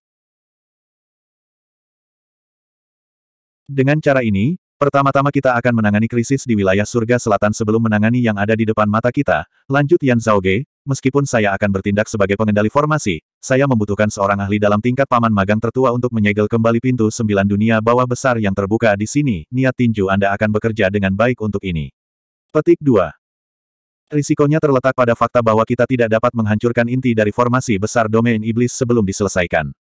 Dengan cara ini, Pertama-tama kita akan menangani krisis di wilayah surga selatan sebelum menangani yang ada di depan mata kita, lanjut Yan Zhao Ge. meskipun saya akan bertindak sebagai pengendali formasi, saya membutuhkan seorang ahli dalam tingkat paman magang tertua untuk menyegel kembali pintu sembilan dunia bawah besar yang terbuka di sini, niat tinju Anda akan bekerja dengan baik untuk ini. Petik 2. Risikonya terletak pada fakta bahwa kita tidak dapat menghancurkan inti dari formasi besar domain iblis sebelum diselesaikan.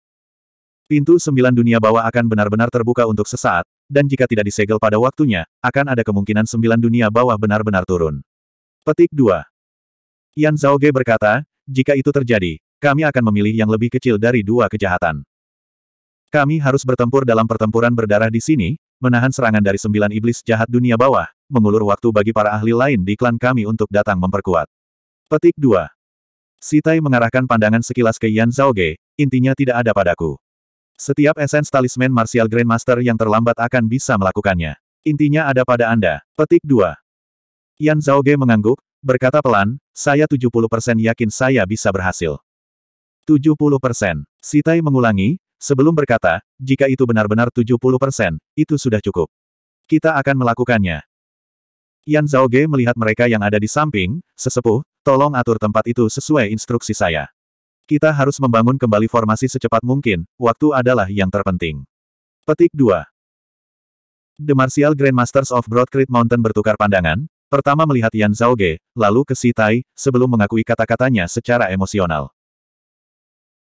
Pintu sembilan dunia bawah akan benar-benar terbuka untuk sesaat, dan jika tidak disegel pada waktunya, akan ada kemungkinan sembilan dunia bawah benar-benar turun. Petik 2. Yan Zhaoge berkata, jika itu terjadi, kami akan memilih yang lebih kecil dari dua kejahatan. Kami harus bertempur dalam pertempuran berdarah di sini, menahan serangan dari sembilan iblis jahat dunia bawah, mengulur waktu bagi para ahli lain di klan kami untuk datang memperkuat. Petik 2. Sitai mengarahkan pandangan sekilas ke Yan Ge. intinya tidak ada padaku. Setiap esens talisman martial grandmaster yang terlambat akan bisa melakukannya. Intinya ada pada Anda. Petik 2. Yan Ge mengangguk, berkata pelan, saya 70% yakin saya bisa berhasil. 70%. Sitai mengulangi, sebelum berkata, jika itu benar-benar 70%, itu sudah cukup. Kita akan melakukannya. Yan Ge melihat mereka yang ada di samping, sesepuh, tolong atur tempat itu sesuai instruksi saya. Kita harus membangun kembali formasi secepat mungkin, waktu adalah yang terpenting. Petik 2. The Martial Grandmasters of Broadcrete Mountain bertukar pandangan, pertama melihat Yan Ge, lalu ke Si Tai, sebelum mengakui kata-katanya secara emosional.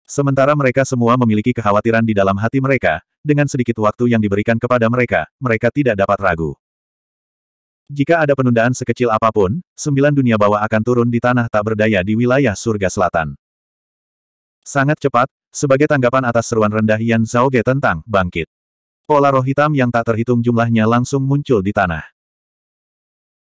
Sementara mereka semua memiliki kekhawatiran di dalam hati mereka, dengan sedikit waktu yang diberikan kepada mereka, mereka tidak dapat ragu. Jika ada penundaan sekecil apapun, sembilan dunia bawah akan turun di tanah tak berdaya di wilayah surga selatan. Sangat cepat, sebagai tanggapan atas seruan rendah Yan Ge tentang bangkit. Pola roh hitam yang tak terhitung jumlahnya langsung muncul di tanah.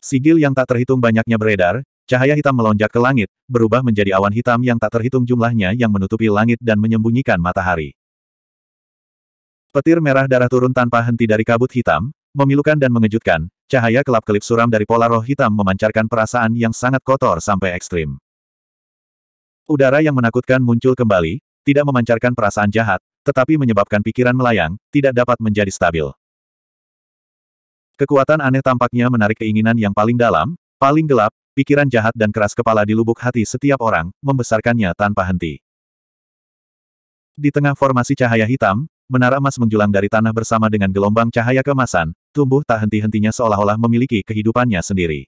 Sigil yang tak terhitung banyaknya beredar, cahaya hitam melonjak ke langit, berubah menjadi awan hitam yang tak terhitung jumlahnya yang menutupi langit dan menyembunyikan matahari. Petir merah darah turun tanpa henti dari kabut hitam, memilukan dan mengejutkan, cahaya kelap-kelip suram dari pola roh hitam memancarkan perasaan yang sangat kotor sampai ekstrim. Udara yang menakutkan muncul kembali, tidak memancarkan perasaan jahat, tetapi menyebabkan pikiran melayang, tidak dapat menjadi stabil. Kekuatan aneh tampaknya menarik keinginan yang paling dalam, paling gelap, pikiran jahat dan keras kepala di lubuk hati setiap orang, membesarkannya tanpa henti. Di tengah formasi cahaya hitam, menara emas menjulang dari tanah bersama dengan gelombang cahaya kemasan, tumbuh tak henti-hentinya seolah-olah memiliki kehidupannya sendiri.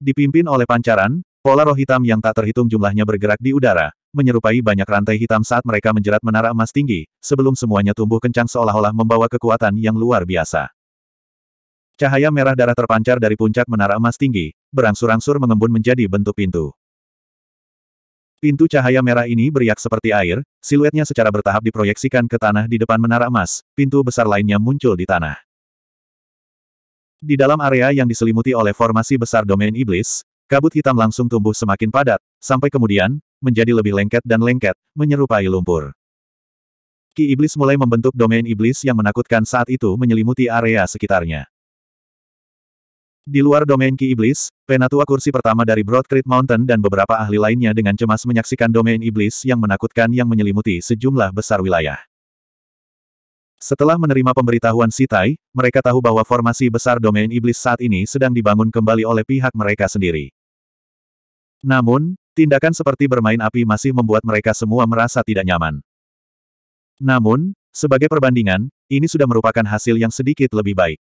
Dipimpin oleh pancaran, Pola roh hitam yang tak terhitung jumlahnya bergerak di udara, menyerupai banyak rantai hitam saat mereka menjerat menara emas tinggi, sebelum semuanya tumbuh kencang seolah-olah membawa kekuatan yang luar biasa. Cahaya merah darah terpancar dari puncak menara emas tinggi, berangsur-angsur mengembun menjadi bentuk pintu. Pintu cahaya merah ini beriak seperti air, siluetnya secara bertahap diproyeksikan ke tanah di depan menara emas, pintu besar lainnya muncul di tanah. Di dalam area yang diselimuti oleh formasi besar domain iblis, Kabut hitam langsung tumbuh semakin padat, sampai kemudian, menjadi lebih lengket dan lengket, menyerupai lumpur. Ki Iblis mulai membentuk domain iblis yang menakutkan saat itu menyelimuti area sekitarnya. Di luar domain Ki Iblis, Penatua kursi pertama dari Broad Creek Mountain dan beberapa ahli lainnya dengan cemas menyaksikan domain iblis yang menakutkan yang menyelimuti sejumlah besar wilayah. Setelah menerima pemberitahuan Sitai, mereka tahu bahwa formasi besar domain iblis saat ini sedang dibangun kembali oleh pihak mereka sendiri. Namun, tindakan seperti bermain api masih membuat mereka semua merasa tidak nyaman. Namun, sebagai perbandingan, ini sudah merupakan hasil yang sedikit lebih baik.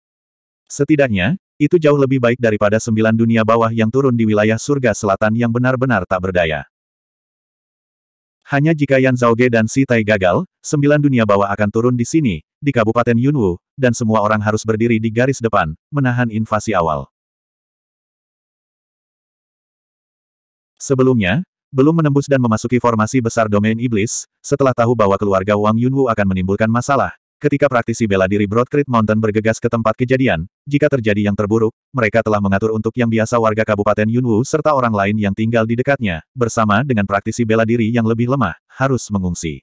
Setidaknya, itu jauh lebih baik daripada sembilan dunia bawah yang turun di wilayah surga selatan yang benar-benar tak berdaya. Hanya jika Yan Zhao Ge dan Si Tai gagal, sembilan dunia bawah akan turun di sini, di Kabupaten Yunwu, dan semua orang harus berdiri di garis depan, menahan invasi awal. Sebelumnya, belum menembus dan memasuki formasi besar domain iblis, setelah tahu bahwa keluarga Wang Yunwu akan menimbulkan masalah, Ketika praktisi bela diri Broadcreek Mountain bergegas ke tempat kejadian, jika terjadi yang terburuk, mereka telah mengatur untuk yang biasa warga Kabupaten Yunwu serta orang lain yang tinggal di dekatnya, bersama dengan praktisi bela diri yang lebih lemah, harus mengungsi.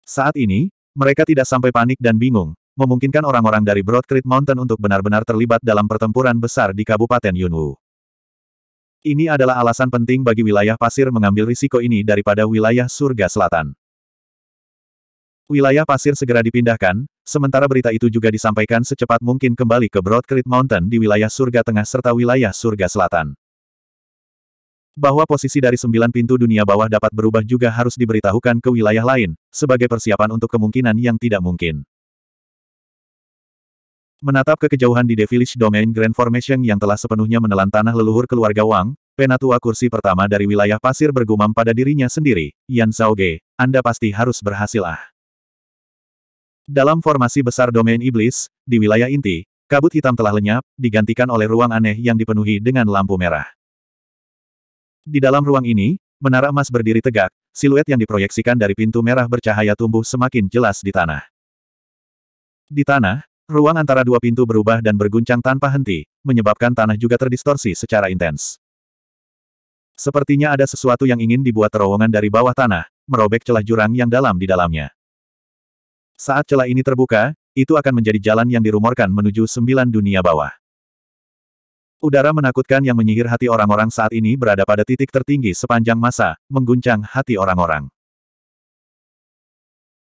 Saat ini, mereka tidak sampai panik dan bingung, memungkinkan orang-orang dari Broadcreek Mountain untuk benar-benar terlibat dalam pertempuran besar di Kabupaten Yunwu. Ini adalah alasan penting bagi wilayah pasir mengambil risiko ini daripada wilayah surga selatan. Wilayah pasir segera dipindahkan, sementara berita itu juga disampaikan secepat mungkin kembali ke Broadcreek Mountain di wilayah surga tengah serta wilayah surga selatan. Bahwa posisi dari sembilan pintu dunia bawah dapat berubah juga harus diberitahukan ke wilayah lain, sebagai persiapan untuk kemungkinan yang tidak mungkin. Menatap ke kejauhan di Devilish Domain Grand Formation yang telah sepenuhnya menelan tanah leluhur keluarga Wang, penatua kursi pertama dari wilayah pasir bergumam pada dirinya sendiri, Yan Zhaoge, Anda pasti harus berhasil ah. Dalam formasi besar domain iblis, di wilayah inti, kabut hitam telah lenyap, digantikan oleh ruang aneh yang dipenuhi dengan lampu merah. Di dalam ruang ini, menara emas berdiri tegak, siluet yang diproyeksikan dari pintu merah bercahaya tumbuh semakin jelas di tanah. Di tanah, ruang antara dua pintu berubah dan berguncang tanpa henti, menyebabkan tanah juga terdistorsi secara intens. Sepertinya ada sesuatu yang ingin dibuat terowongan dari bawah tanah, merobek celah jurang yang dalam di dalamnya. Saat celah ini terbuka, itu akan menjadi jalan yang dirumorkan menuju sembilan dunia bawah. Udara menakutkan yang menyihir hati orang-orang saat ini berada pada titik tertinggi sepanjang masa, mengguncang hati orang-orang.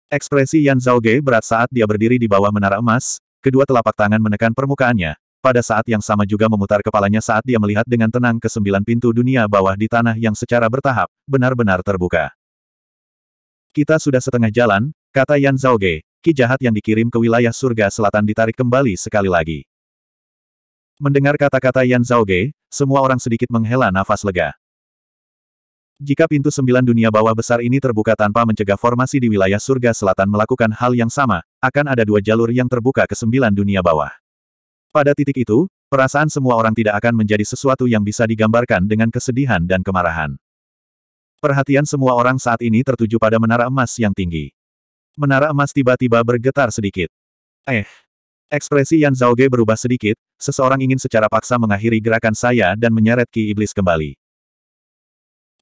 Ekspresi Yan Zhaoge berat saat dia berdiri di bawah menara emas, kedua telapak tangan menekan permukaannya, pada saat yang sama juga memutar kepalanya saat dia melihat dengan tenang ke sembilan pintu dunia bawah di tanah yang secara bertahap, benar-benar terbuka. Kita sudah setengah jalan, Kata Yan Zhaoge, ki jahat yang dikirim ke wilayah surga selatan ditarik kembali sekali lagi. Mendengar kata-kata Yan Zhao Ge, semua orang sedikit menghela nafas lega. Jika pintu sembilan dunia bawah besar ini terbuka tanpa mencegah formasi di wilayah surga selatan melakukan hal yang sama, akan ada dua jalur yang terbuka ke sembilan dunia bawah. Pada titik itu, perasaan semua orang tidak akan menjadi sesuatu yang bisa digambarkan dengan kesedihan dan kemarahan. Perhatian semua orang saat ini tertuju pada menara emas yang tinggi. Menara emas tiba-tiba bergetar sedikit. Eh. Ekspresi Yan Ge berubah sedikit, seseorang ingin secara paksa mengakhiri gerakan saya dan menyeret ki iblis kembali.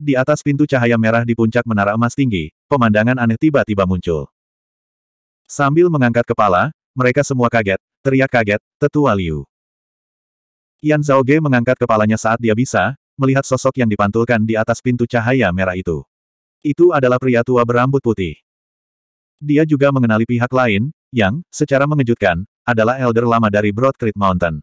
Di atas pintu cahaya merah di puncak menara emas tinggi, pemandangan aneh tiba-tiba muncul. Sambil mengangkat kepala, mereka semua kaget, teriak kaget, tetua Liu. Yan Ge mengangkat kepalanya saat dia bisa, melihat sosok yang dipantulkan di atas pintu cahaya merah itu. Itu adalah pria tua berambut putih. Dia juga mengenali pihak lain, yang, secara mengejutkan, adalah elder lama dari Broad Creek Mountain.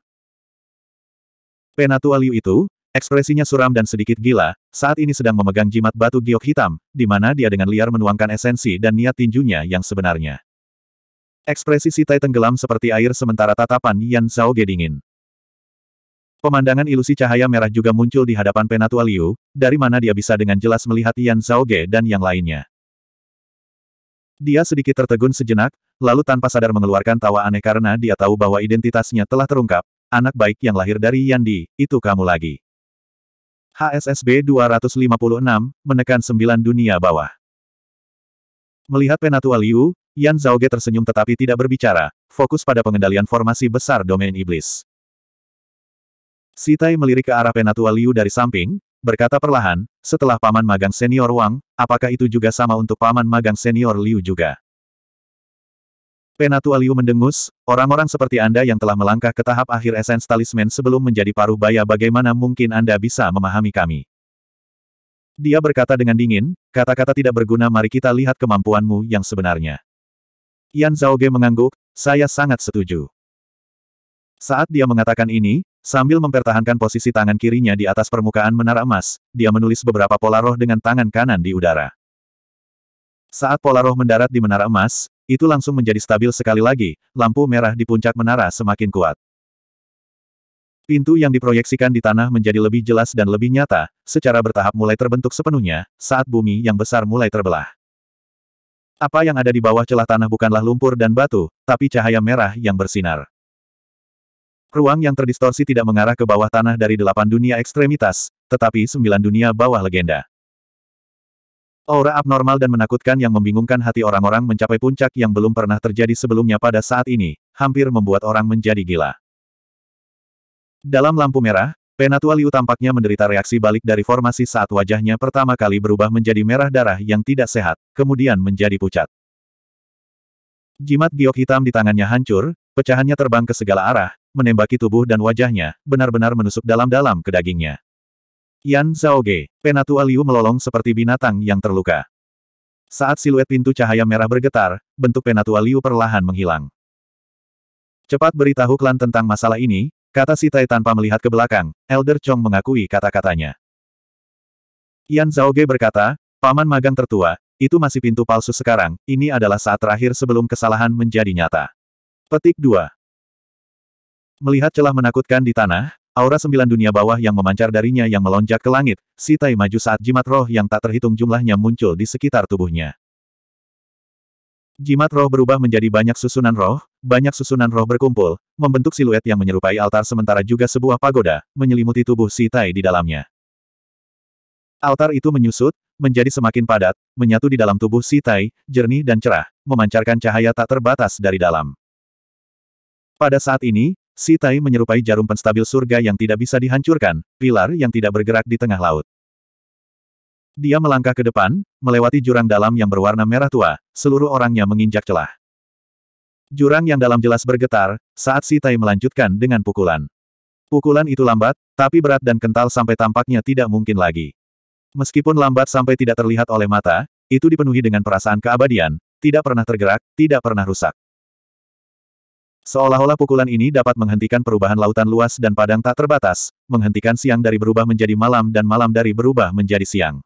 Penatua Liu itu, ekspresinya suram dan sedikit gila, saat ini sedang memegang jimat batu giok hitam, di mana dia dengan liar menuangkan esensi dan niat tinjunya yang sebenarnya. Ekspresi Sitai tenggelam seperti air sementara tatapan Yan Zhao dingin. Pemandangan ilusi cahaya merah juga muncul di hadapan Penatua Liu, dari mana dia bisa dengan jelas melihat Yan Ge dan yang lainnya. Dia sedikit tertegun sejenak, lalu tanpa sadar mengeluarkan tawa aneh karena dia tahu bahwa identitasnya telah terungkap. Anak baik yang lahir dari Yandi, itu kamu lagi. HSSB 256, menekan sembilan dunia bawah. Melihat Penatua Liu, Yan Zhaoge tersenyum tetapi tidak berbicara, fokus pada pengendalian formasi besar domain iblis. Sitai melirik ke arah Penatua Liu dari samping, berkata perlahan, setelah paman magang senior Wang, apakah itu juga sama untuk paman magang senior Liu juga? Penatua Liu mendengus, orang-orang seperti Anda yang telah melangkah ke tahap akhir esens talisman sebelum menjadi paruh baya bagaimana mungkin Anda bisa memahami kami? Dia berkata dengan dingin, kata-kata tidak berguna mari kita lihat kemampuanmu yang sebenarnya. Yan Zhaoge mengangguk, saya sangat setuju. Saat dia mengatakan ini, Sambil mempertahankan posisi tangan kirinya di atas permukaan menara emas, dia menulis beberapa pola roh dengan tangan kanan di udara. Saat pola roh mendarat di menara emas, itu langsung menjadi stabil sekali lagi, lampu merah di puncak menara semakin kuat. Pintu yang diproyeksikan di tanah menjadi lebih jelas dan lebih nyata, secara bertahap mulai terbentuk sepenuhnya, saat bumi yang besar mulai terbelah. Apa yang ada di bawah celah tanah bukanlah lumpur dan batu, tapi cahaya merah yang bersinar. Ruang yang terdistorsi tidak mengarah ke bawah tanah dari delapan dunia ekstremitas, tetapi sembilan dunia bawah legenda. Aura abnormal dan menakutkan yang membingungkan hati orang-orang mencapai puncak yang belum pernah terjadi sebelumnya pada saat ini, hampir membuat orang menjadi gila. Dalam lampu merah, Penatua Liu tampaknya menderita reaksi balik dari formasi saat wajahnya pertama kali berubah menjadi merah darah yang tidak sehat, kemudian menjadi pucat. Jimat giok hitam di tangannya hancur, pecahannya terbang ke segala arah, menembaki tubuh dan wajahnya, benar-benar menusuk dalam-dalam ke dagingnya. Yan Zhao Ge penatua Liu melolong seperti binatang yang terluka. Saat siluet pintu cahaya merah bergetar, bentuk penatua Liu perlahan menghilang. Cepat beritahu klan tentang masalah ini, kata si Tai tanpa melihat ke belakang, Elder Chong mengakui kata-katanya. Yan Zhao Ge berkata, Paman magang tertua, itu masih pintu palsu sekarang, ini adalah saat terakhir sebelum kesalahan menjadi nyata. Petik 2. Melihat celah menakutkan di tanah, aura sembilan dunia bawah yang memancar darinya yang melonjak ke langit, si maju saat jimat roh yang tak terhitung jumlahnya muncul di sekitar tubuhnya. Jimat roh berubah menjadi banyak susunan roh, banyak susunan roh berkumpul, membentuk siluet yang menyerupai altar sementara juga sebuah pagoda, menyelimuti tubuh si di dalamnya. Altar itu menyusut, menjadi semakin padat, menyatu di dalam tubuh si jernih dan cerah, memancarkan cahaya tak terbatas dari dalam. Pada saat ini, Si Tai menyerupai jarum penstabil surga yang tidak bisa dihancurkan, pilar yang tidak bergerak di tengah laut. Dia melangkah ke depan, melewati jurang dalam yang berwarna merah tua, seluruh orangnya menginjak celah. Jurang yang dalam jelas bergetar, saat Si Tai melanjutkan dengan pukulan. Pukulan itu lambat, tapi berat dan kental sampai tampaknya tidak mungkin lagi. Meskipun lambat sampai tidak terlihat oleh mata, itu dipenuhi dengan perasaan keabadian, tidak pernah tergerak, tidak pernah rusak. Seolah-olah pukulan ini dapat menghentikan perubahan lautan luas dan padang tak terbatas, menghentikan siang dari berubah menjadi malam dan malam dari berubah menjadi siang.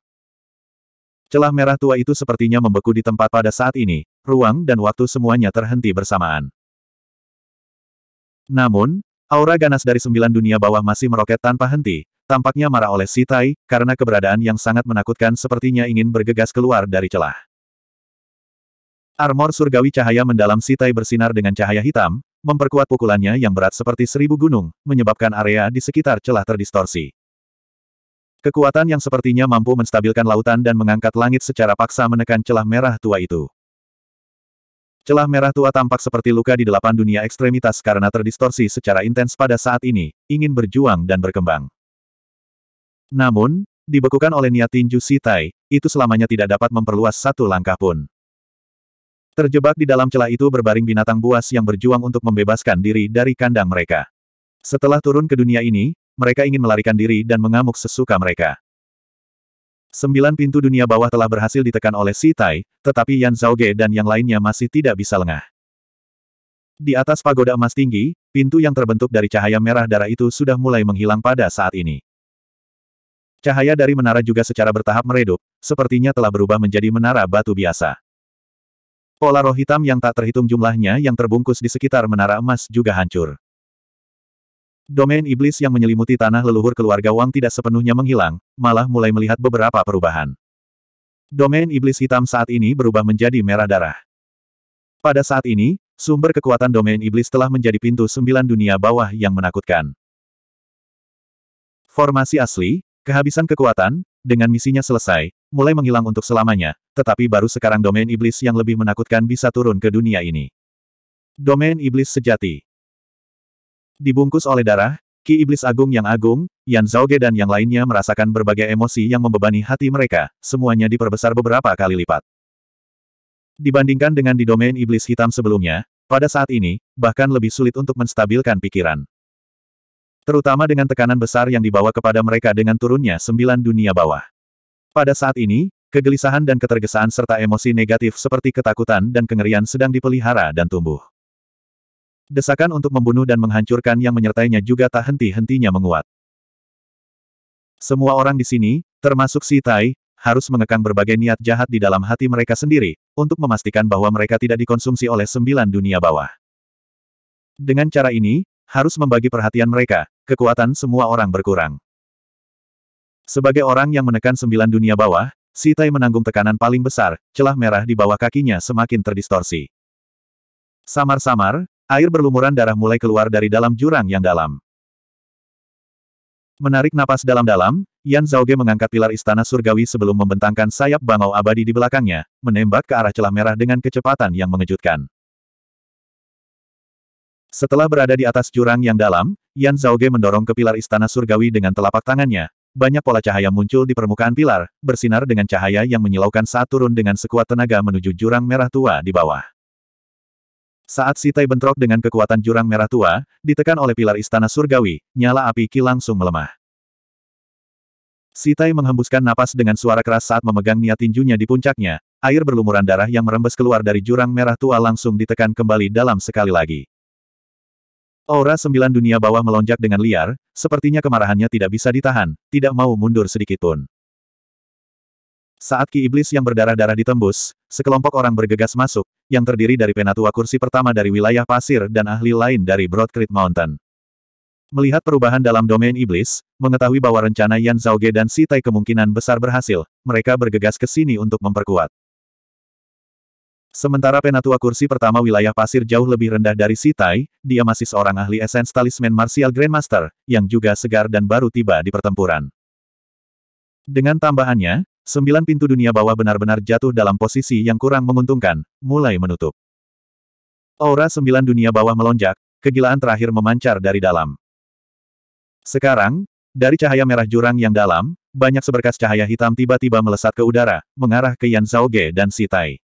Celah merah tua itu sepertinya membeku di tempat pada saat ini, ruang dan waktu semuanya terhenti bersamaan. Namun, aura ganas dari sembilan dunia bawah masih meroket tanpa henti, tampaknya marah oleh Sitai, karena keberadaan yang sangat menakutkan sepertinya ingin bergegas keluar dari celah. Armor surgawi cahaya mendalam Sitai bersinar dengan cahaya hitam, memperkuat pukulannya yang berat seperti seribu gunung, menyebabkan area di sekitar celah terdistorsi. Kekuatan yang sepertinya mampu menstabilkan lautan dan mengangkat langit secara paksa menekan celah merah tua itu. Celah merah tua tampak seperti luka di delapan dunia ekstremitas karena terdistorsi secara intens pada saat ini, ingin berjuang dan berkembang. Namun, dibekukan oleh niat tinju Sitai, itu selamanya tidak dapat memperluas satu langkah pun. Terjebak di dalam celah itu berbaring binatang buas yang berjuang untuk membebaskan diri dari kandang mereka. Setelah turun ke dunia ini, mereka ingin melarikan diri dan mengamuk sesuka mereka. Sembilan pintu dunia bawah telah berhasil ditekan oleh Si Tai, tetapi Yan Zhao Ge dan yang lainnya masih tidak bisa lengah. Di atas pagoda emas tinggi, pintu yang terbentuk dari cahaya merah darah itu sudah mulai menghilang pada saat ini. Cahaya dari menara juga secara bertahap meredup, sepertinya telah berubah menjadi menara batu biasa. Pola roh hitam yang tak terhitung jumlahnya yang terbungkus di sekitar menara emas juga hancur. Domain iblis yang menyelimuti tanah leluhur keluarga Wang tidak sepenuhnya menghilang, malah mulai melihat beberapa perubahan. Domain iblis hitam saat ini berubah menjadi merah darah. Pada saat ini, sumber kekuatan domain iblis telah menjadi pintu sembilan dunia bawah yang menakutkan. Formasi asli, kehabisan kekuatan, dengan misinya selesai, mulai menghilang untuk selamanya, tetapi baru sekarang domain iblis yang lebih menakutkan bisa turun ke dunia ini. Domain iblis sejati Dibungkus oleh darah, Ki Iblis Agung yang agung, Yan Zhaoge dan yang lainnya merasakan berbagai emosi yang membebani hati mereka, semuanya diperbesar beberapa kali lipat. Dibandingkan dengan di domain iblis hitam sebelumnya, pada saat ini, bahkan lebih sulit untuk menstabilkan pikiran. Terutama dengan tekanan besar yang dibawa kepada mereka dengan turunnya sembilan dunia bawah. Pada saat ini, kegelisahan dan ketergesaan serta emosi negatif seperti ketakutan dan kengerian sedang dipelihara dan tumbuh. Desakan untuk membunuh dan menghancurkan yang menyertainya juga tak henti-hentinya menguat. Semua orang di sini, termasuk si Tai, harus mengekang berbagai niat jahat di dalam hati mereka sendiri, untuk memastikan bahwa mereka tidak dikonsumsi oleh sembilan dunia bawah. Dengan cara ini, harus membagi perhatian mereka, kekuatan semua orang berkurang. Sebagai orang yang menekan sembilan dunia bawah, Si Tai menanggung tekanan paling besar, celah merah di bawah kakinya semakin terdistorsi. Samar-samar, air berlumuran darah mulai keluar dari dalam jurang yang dalam. Menarik napas dalam-dalam, Yan Zhaoge mengangkat pilar istana surgawi sebelum membentangkan sayap bangau abadi di belakangnya, menembak ke arah celah merah dengan kecepatan yang mengejutkan. Setelah berada di atas jurang yang dalam, Yan Zhaoge mendorong ke pilar istana surgawi dengan telapak tangannya. Banyak pola cahaya muncul di permukaan pilar, bersinar dengan cahaya yang menyilaukan saat turun dengan sekuat tenaga menuju jurang merah tua di bawah. Saat Sitai bentrok dengan kekuatan jurang merah tua, ditekan oleh pilar istana surgawi, nyala api Ki langsung melemah. Sitai menghembuskan napas dengan suara keras saat memegang niat tinjunya di puncaknya, air berlumuran darah yang merembes keluar dari jurang merah tua langsung ditekan kembali dalam sekali lagi. Aura sembilan dunia bawah melonjak dengan liar, sepertinya kemarahannya tidak bisa ditahan, tidak mau mundur sedikitpun. Saat ki iblis yang berdarah-darah ditembus, sekelompok orang bergegas masuk, yang terdiri dari penatua kursi pertama dari wilayah pasir dan ahli lain dari Broadcrete Mountain. Melihat perubahan dalam domain iblis, mengetahui bahwa rencana Yan Zhaoge dan Si kemungkinan besar berhasil, mereka bergegas ke sini untuk memperkuat. Sementara penatua kursi pertama wilayah pasir jauh lebih rendah dari Sitai, dia masih seorang ahli esens talisman martial grandmaster, yang juga segar dan baru tiba di pertempuran. Dengan tambahannya, sembilan pintu dunia bawah benar-benar jatuh dalam posisi yang kurang menguntungkan, mulai menutup. Aura sembilan dunia bawah melonjak, kegilaan terakhir memancar dari dalam. Sekarang, dari cahaya merah jurang yang dalam, banyak seberkas cahaya hitam tiba-tiba melesat ke udara, mengarah ke Yan Zhaoge dan Sitai.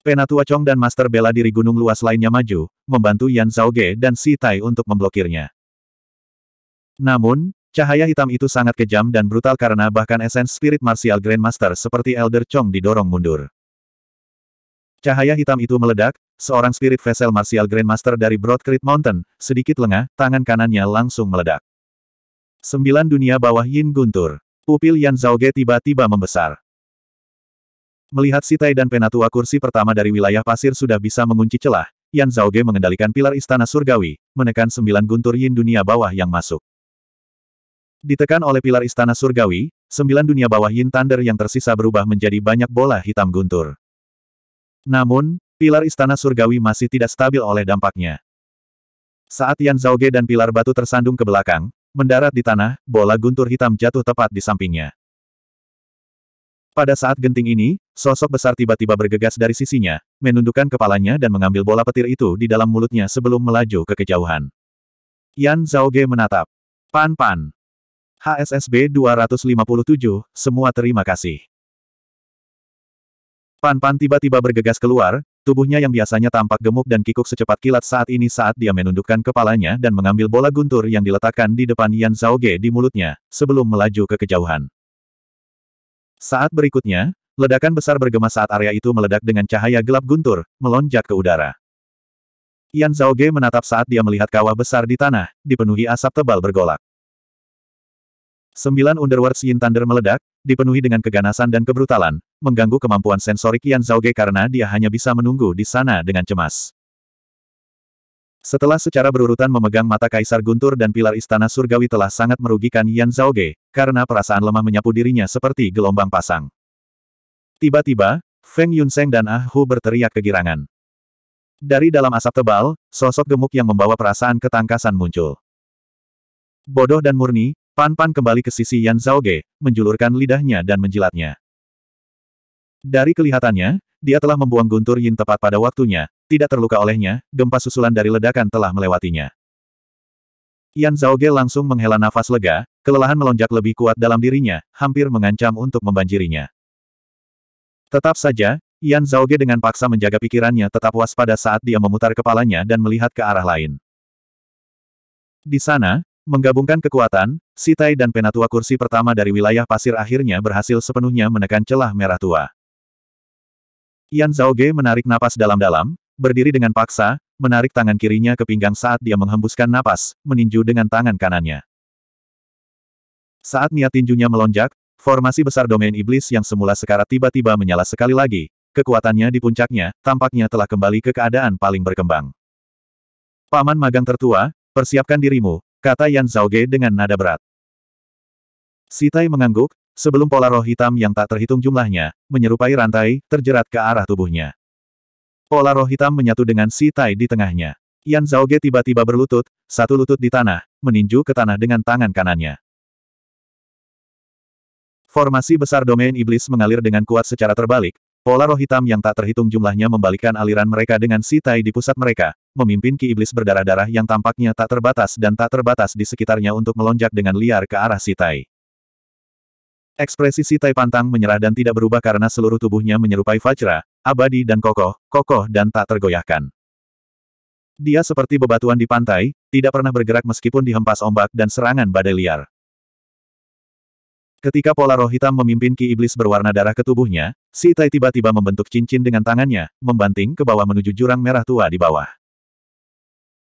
Penatua Chong dan Master bela diri gunung luas lainnya maju, membantu Yan Zhao Ge dan Si Tai untuk memblokirnya. Namun, cahaya hitam itu sangat kejam dan brutal karena bahkan esens spirit martial grandmaster seperti Elder Chong didorong mundur. Cahaya hitam itu meledak, seorang spirit vessel martial grandmaster dari Broad Creek Mountain, sedikit lengah, tangan kanannya langsung meledak. Sembilan dunia bawah Yin Guntur. Pupil Yan Zhao Ge tiba-tiba membesar. Melihat Sitai dan Penatua kursi pertama dari wilayah pasir sudah bisa mengunci celah, Yan Ge mengendalikan pilar istana surgawi, menekan sembilan guntur yin dunia bawah yang masuk. Ditekan oleh pilar istana surgawi, sembilan dunia bawah yin thunder yang tersisa berubah menjadi banyak bola hitam guntur. Namun, pilar istana surgawi masih tidak stabil oleh dampaknya. Saat Yan Ge dan pilar batu tersandung ke belakang, mendarat di tanah, bola guntur hitam jatuh tepat di sampingnya. Pada saat genting ini, sosok besar tiba-tiba bergegas dari sisinya, menundukkan kepalanya dan mengambil bola petir itu di dalam mulutnya sebelum melaju ke kejauhan. Yan Zhao Ge menatap. Pan-pan. HSSB 257, semua terima kasih. Pan-pan tiba-tiba bergegas keluar, tubuhnya yang biasanya tampak gemuk dan kikuk secepat kilat saat ini saat dia menundukkan kepalanya dan mengambil bola guntur yang diletakkan di depan Yan Zhao Ge di mulutnya, sebelum melaju ke kejauhan. Saat berikutnya, ledakan besar bergema saat area itu meledak dengan cahaya gelap guntur, melonjak ke udara. Yan Zhaoge menatap saat dia melihat kawah besar di tanah, dipenuhi asap tebal bergolak. Sembilan Underworld Yin Thunder meledak, dipenuhi dengan keganasan dan kebrutalan, mengganggu kemampuan sensorik Yan Zhaoge karena dia hanya bisa menunggu di sana dengan cemas. Setelah secara berurutan memegang mata Kaisar Guntur dan pilar Istana Surgawi telah sangat merugikan Yan Zhao Ge karena perasaan lemah menyapu dirinya seperti gelombang pasang. Tiba-tiba, Feng Yunseng dan Ah Hu berteriak kegirangan. Dari dalam asap tebal, sosok gemuk yang membawa perasaan ketangkasan muncul. Bodoh dan murni, Pan Pan kembali ke sisi Yan Zhao Ge, menjulurkan lidahnya dan menjilatnya. Dari kelihatannya, dia telah membuang guntur Yin tepat pada waktunya, tidak terluka olehnya, gempa susulan dari ledakan telah melewatinya. Yan Ge langsung menghela nafas lega, kelelahan melonjak lebih kuat dalam dirinya, hampir mengancam untuk membanjirinya. Tetap saja, Yan Ge dengan paksa menjaga pikirannya tetap waspada saat dia memutar kepalanya dan melihat ke arah lain. Di sana, menggabungkan kekuatan, Sitai dan penatua kursi pertama dari wilayah pasir akhirnya berhasil sepenuhnya menekan celah merah tua. Yan Zhaoge menarik napas dalam-dalam, berdiri dengan paksa, menarik tangan kirinya ke pinggang saat dia menghembuskan napas, meninju dengan tangan kanannya. Saat niat tinjunya melonjak, formasi besar domain iblis yang semula sekarat tiba-tiba menyala sekali lagi, kekuatannya di puncaknya, tampaknya telah kembali ke keadaan paling berkembang. Paman magang tertua, persiapkan dirimu, kata Yan Zhaoge dengan nada berat. Sitai mengangguk, sebelum pola roh hitam yang tak terhitung jumlahnya, menyerupai rantai, terjerat ke arah tubuhnya. Pola roh hitam menyatu dengan si Tai di tengahnya. Yan Zhaoge tiba-tiba berlutut, satu lutut di tanah, meninju ke tanah dengan tangan kanannya. Formasi besar domain iblis mengalir dengan kuat secara terbalik, pola roh hitam yang tak terhitung jumlahnya membalikkan aliran mereka dengan si Tai di pusat mereka, memimpin ki iblis berdarah-darah yang tampaknya tak terbatas dan tak terbatas di sekitarnya untuk melonjak dengan liar ke arah si Tai. Ekspresi si Tai pantang menyerah dan tidak berubah karena seluruh tubuhnya menyerupai Vajra, abadi dan kokoh, kokoh dan tak tergoyahkan. Dia seperti bebatuan di pantai, tidak pernah bergerak meskipun dihempas ombak dan serangan badai liar. Ketika pola roh hitam memimpin ki iblis berwarna darah ke tubuhnya, si Tai tiba-tiba membentuk cincin dengan tangannya, membanting ke bawah menuju jurang merah tua di bawah.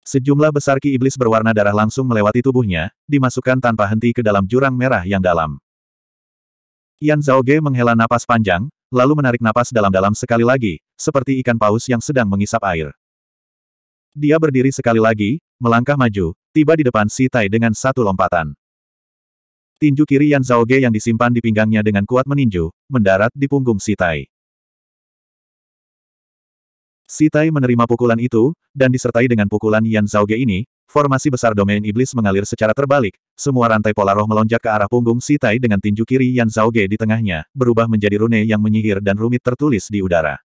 Sejumlah besar ki iblis berwarna darah langsung melewati tubuhnya, dimasukkan tanpa henti ke dalam jurang merah yang dalam. Yan Zhaoge menghela napas panjang, lalu menarik napas dalam-dalam sekali lagi, seperti ikan paus yang sedang mengisap air. Dia berdiri sekali lagi, melangkah maju, tiba di depan Si Tai dengan satu lompatan. Tinju kiri Yan Zhaoge yang disimpan di pinggangnya dengan kuat meninju, mendarat di punggung Si Tai. Si Tai menerima pukulan itu, dan disertai dengan pukulan Yan Zhaoge ini, Formasi besar domain iblis mengalir secara terbalik, semua rantai pola roh melonjak ke arah punggung Si dengan tinju kiri Yan Zhaoge di tengahnya, berubah menjadi rune yang menyihir dan rumit tertulis di udara.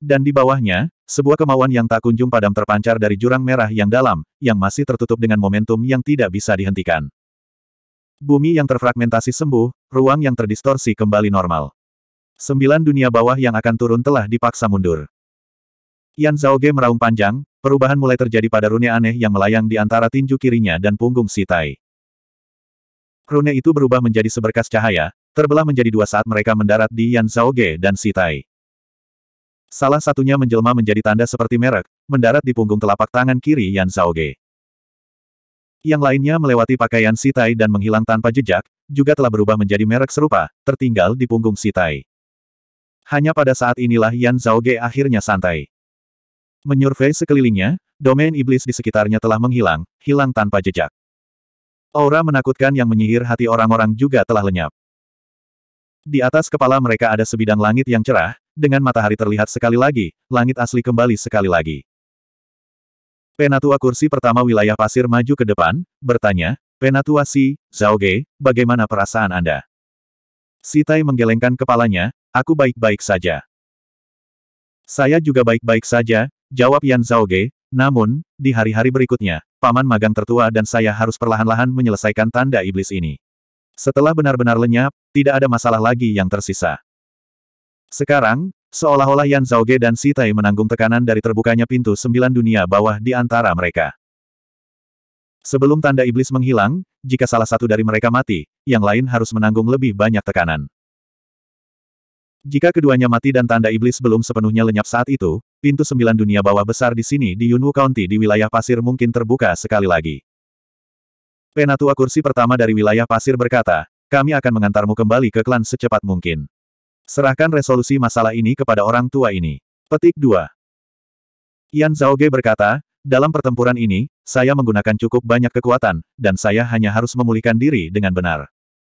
Dan di bawahnya, sebuah kemauan yang tak kunjung padam terpancar dari jurang merah yang dalam, yang masih tertutup dengan momentum yang tidak bisa dihentikan. Bumi yang terfragmentasi sembuh, ruang yang terdistorsi kembali normal. Sembilan dunia bawah yang akan turun telah dipaksa mundur. Yan Zhaoge meraung panjang, perubahan mulai terjadi pada rune aneh yang melayang di antara tinju kirinya dan punggung Sitai. Rune itu berubah menjadi seberkas cahaya, terbelah menjadi dua saat mereka mendarat di Yan Zhaoge dan Sitai. Salah satunya menjelma menjadi tanda seperti merek, mendarat di punggung telapak tangan kiri Yan Zhaoge. Yang lainnya melewati pakaian Sitai dan menghilang tanpa jejak, juga telah berubah menjadi merek serupa, tertinggal di punggung Sitai. Hanya pada saat inilah Yan Zhaoge akhirnya santai. Menyurvei sekelilingnya, domain iblis di sekitarnya telah menghilang, hilang tanpa jejak. Aura menakutkan yang menyihir hati orang-orang juga telah lenyap. Di atas kepala mereka ada sebidang langit yang cerah, dengan matahari terlihat sekali lagi, langit asli kembali sekali lagi. Penatua kursi pertama wilayah pasir maju ke depan, bertanya, Penatua Si, Zhao Ge, bagaimana perasaan Anda? Si Tai menggelengkan kepalanya, aku baik-baik saja. Saya juga baik-baik saja, Jawab Yan Ge. namun, di hari-hari berikutnya, paman magang tertua dan saya harus perlahan-lahan menyelesaikan tanda iblis ini. Setelah benar-benar lenyap, tidak ada masalah lagi yang tersisa. Sekarang, seolah-olah Yan Ge dan Sitai menanggung tekanan dari terbukanya pintu sembilan dunia bawah di antara mereka. Sebelum tanda iblis menghilang, jika salah satu dari mereka mati, yang lain harus menanggung lebih banyak tekanan. Jika keduanya mati dan tanda iblis belum sepenuhnya lenyap saat itu, pintu sembilan dunia bawah besar di sini di Yunwu County di wilayah pasir mungkin terbuka sekali lagi. Penatua kursi pertama dari wilayah pasir berkata, kami akan mengantarmu kembali ke klan secepat mungkin. Serahkan resolusi masalah ini kepada orang tua ini. Petik 2. Yan Ge berkata, dalam pertempuran ini, saya menggunakan cukup banyak kekuatan, dan saya hanya harus memulihkan diri dengan benar.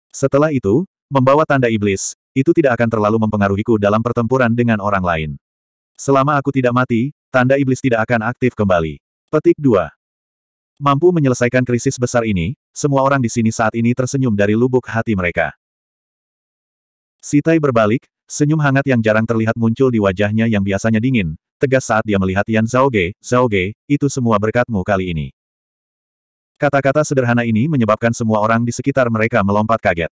Setelah itu, membawa tanda iblis, itu tidak akan terlalu mempengaruhiku dalam pertempuran dengan orang lain. Selama aku tidak mati, tanda iblis tidak akan aktif kembali. Petik 2. Mampu menyelesaikan krisis besar ini, semua orang di sini saat ini tersenyum dari lubuk hati mereka. Sitai berbalik, senyum hangat yang jarang terlihat muncul di wajahnya yang biasanya dingin, tegas saat dia melihat Yan Zhaoge, Zhaoge, itu semua berkatmu kali ini. Kata-kata sederhana ini menyebabkan semua orang di sekitar mereka melompat kaget.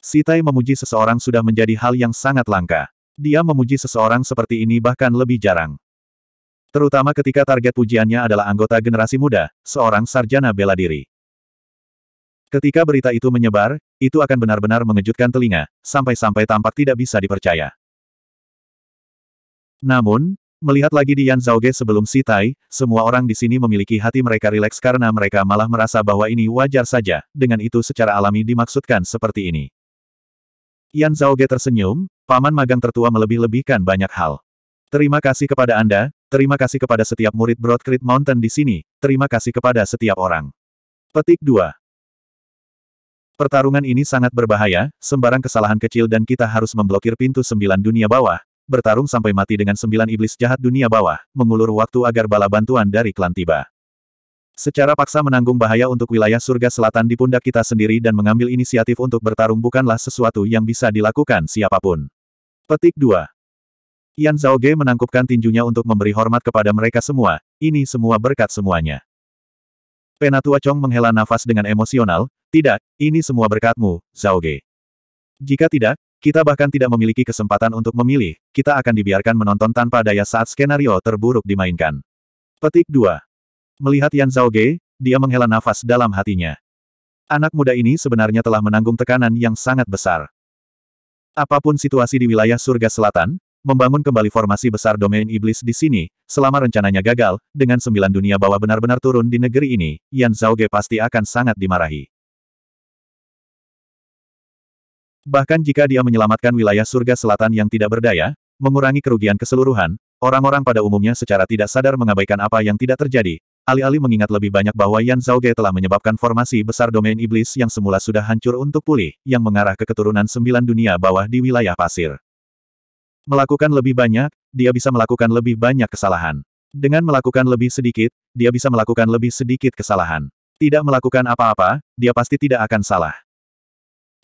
Sitai memuji seseorang sudah menjadi hal yang sangat langka. Dia memuji seseorang seperti ini bahkan lebih jarang. Terutama ketika target pujiannya adalah anggota generasi muda, seorang sarjana bela diri. Ketika berita itu menyebar, itu akan benar-benar mengejutkan telinga, sampai-sampai tampak tidak bisa dipercaya. Namun, melihat lagi di Yan Zhaoge sebelum Si Tai, semua orang di sini memiliki hati mereka rileks karena mereka malah merasa bahwa ini wajar saja, dengan itu secara alami dimaksudkan seperti ini. Yan Zhaoge tersenyum, paman magang tertua melebih-lebihkan banyak hal. Terima kasih kepada Anda, terima kasih kepada setiap murid Broad Creek Mountain di sini, terima kasih kepada setiap orang. Petik 2 Pertarungan ini sangat berbahaya, sembarang kesalahan kecil dan kita harus memblokir pintu sembilan dunia bawah, bertarung sampai mati dengan sembilan iblis jahat dunia bawah, mengulur waktu agar bala bantuan dari klan tiba. Secara paksa menanggung bahaya untuk wilayah surga selatan di pundak kita sendiri dan mengambil inisiatif untuk bertarung bukanlah sesuatu yang bisa dilakukan siapapun. Petik 2. Yan Zhaoge menangkupkan tinjunya untuk memberi hormat kepada mereka semua, ini semua berkat semuanya. Penatua Chong menghela nafas dengan emosional, tidak, ini semua berkatmu, Zhaoge. Jika tidak, kita bahkan tidak memiliki kesempatan untuk memilih, kita akan dibiarkan menonton tanpa daya saat skenario terburuk dimainkan. Petik 2. Melihat Yan Zhao Ge, dia menghela nafas dalam hatinya. Anak muda ini sebenarnya telah menanggung tekanan yang sangat besar. Apapun situasi di wilayah surga selatan, membangun kembali formasi besar domain iblis di sini, selama rencananya gagal, dengan sembilan dunia bawah benar-benar turun di negeri ini, Yan Zhao Ge pasti akan sangat dimarahi. Bahkan jika dia menyelamatkan wilayah surga selatan yang tidak berdaya, mengurangi kerugian keseluruhan, orang-orang pada umumnya secara tidak sadar mengabaikan apa yang tidak terjadi, alih-alih mengingat lebih banyak bahwa Yan Ge telah menyebabkan formasi besar domain iblis yang semula sudah hancur untuk pulih, yang mengarah ke keturunan sembilan dunia bawah di wilayah pasir. Melakukan lebih banyak, dia bisa melakukan lebih banyak kesalahan. Dengan melakukan lebih sedikit, dia bisa melakukan lebih sedikit kesalahan. Tidak melakukan apa-apa, dia pasti tidak akan salah.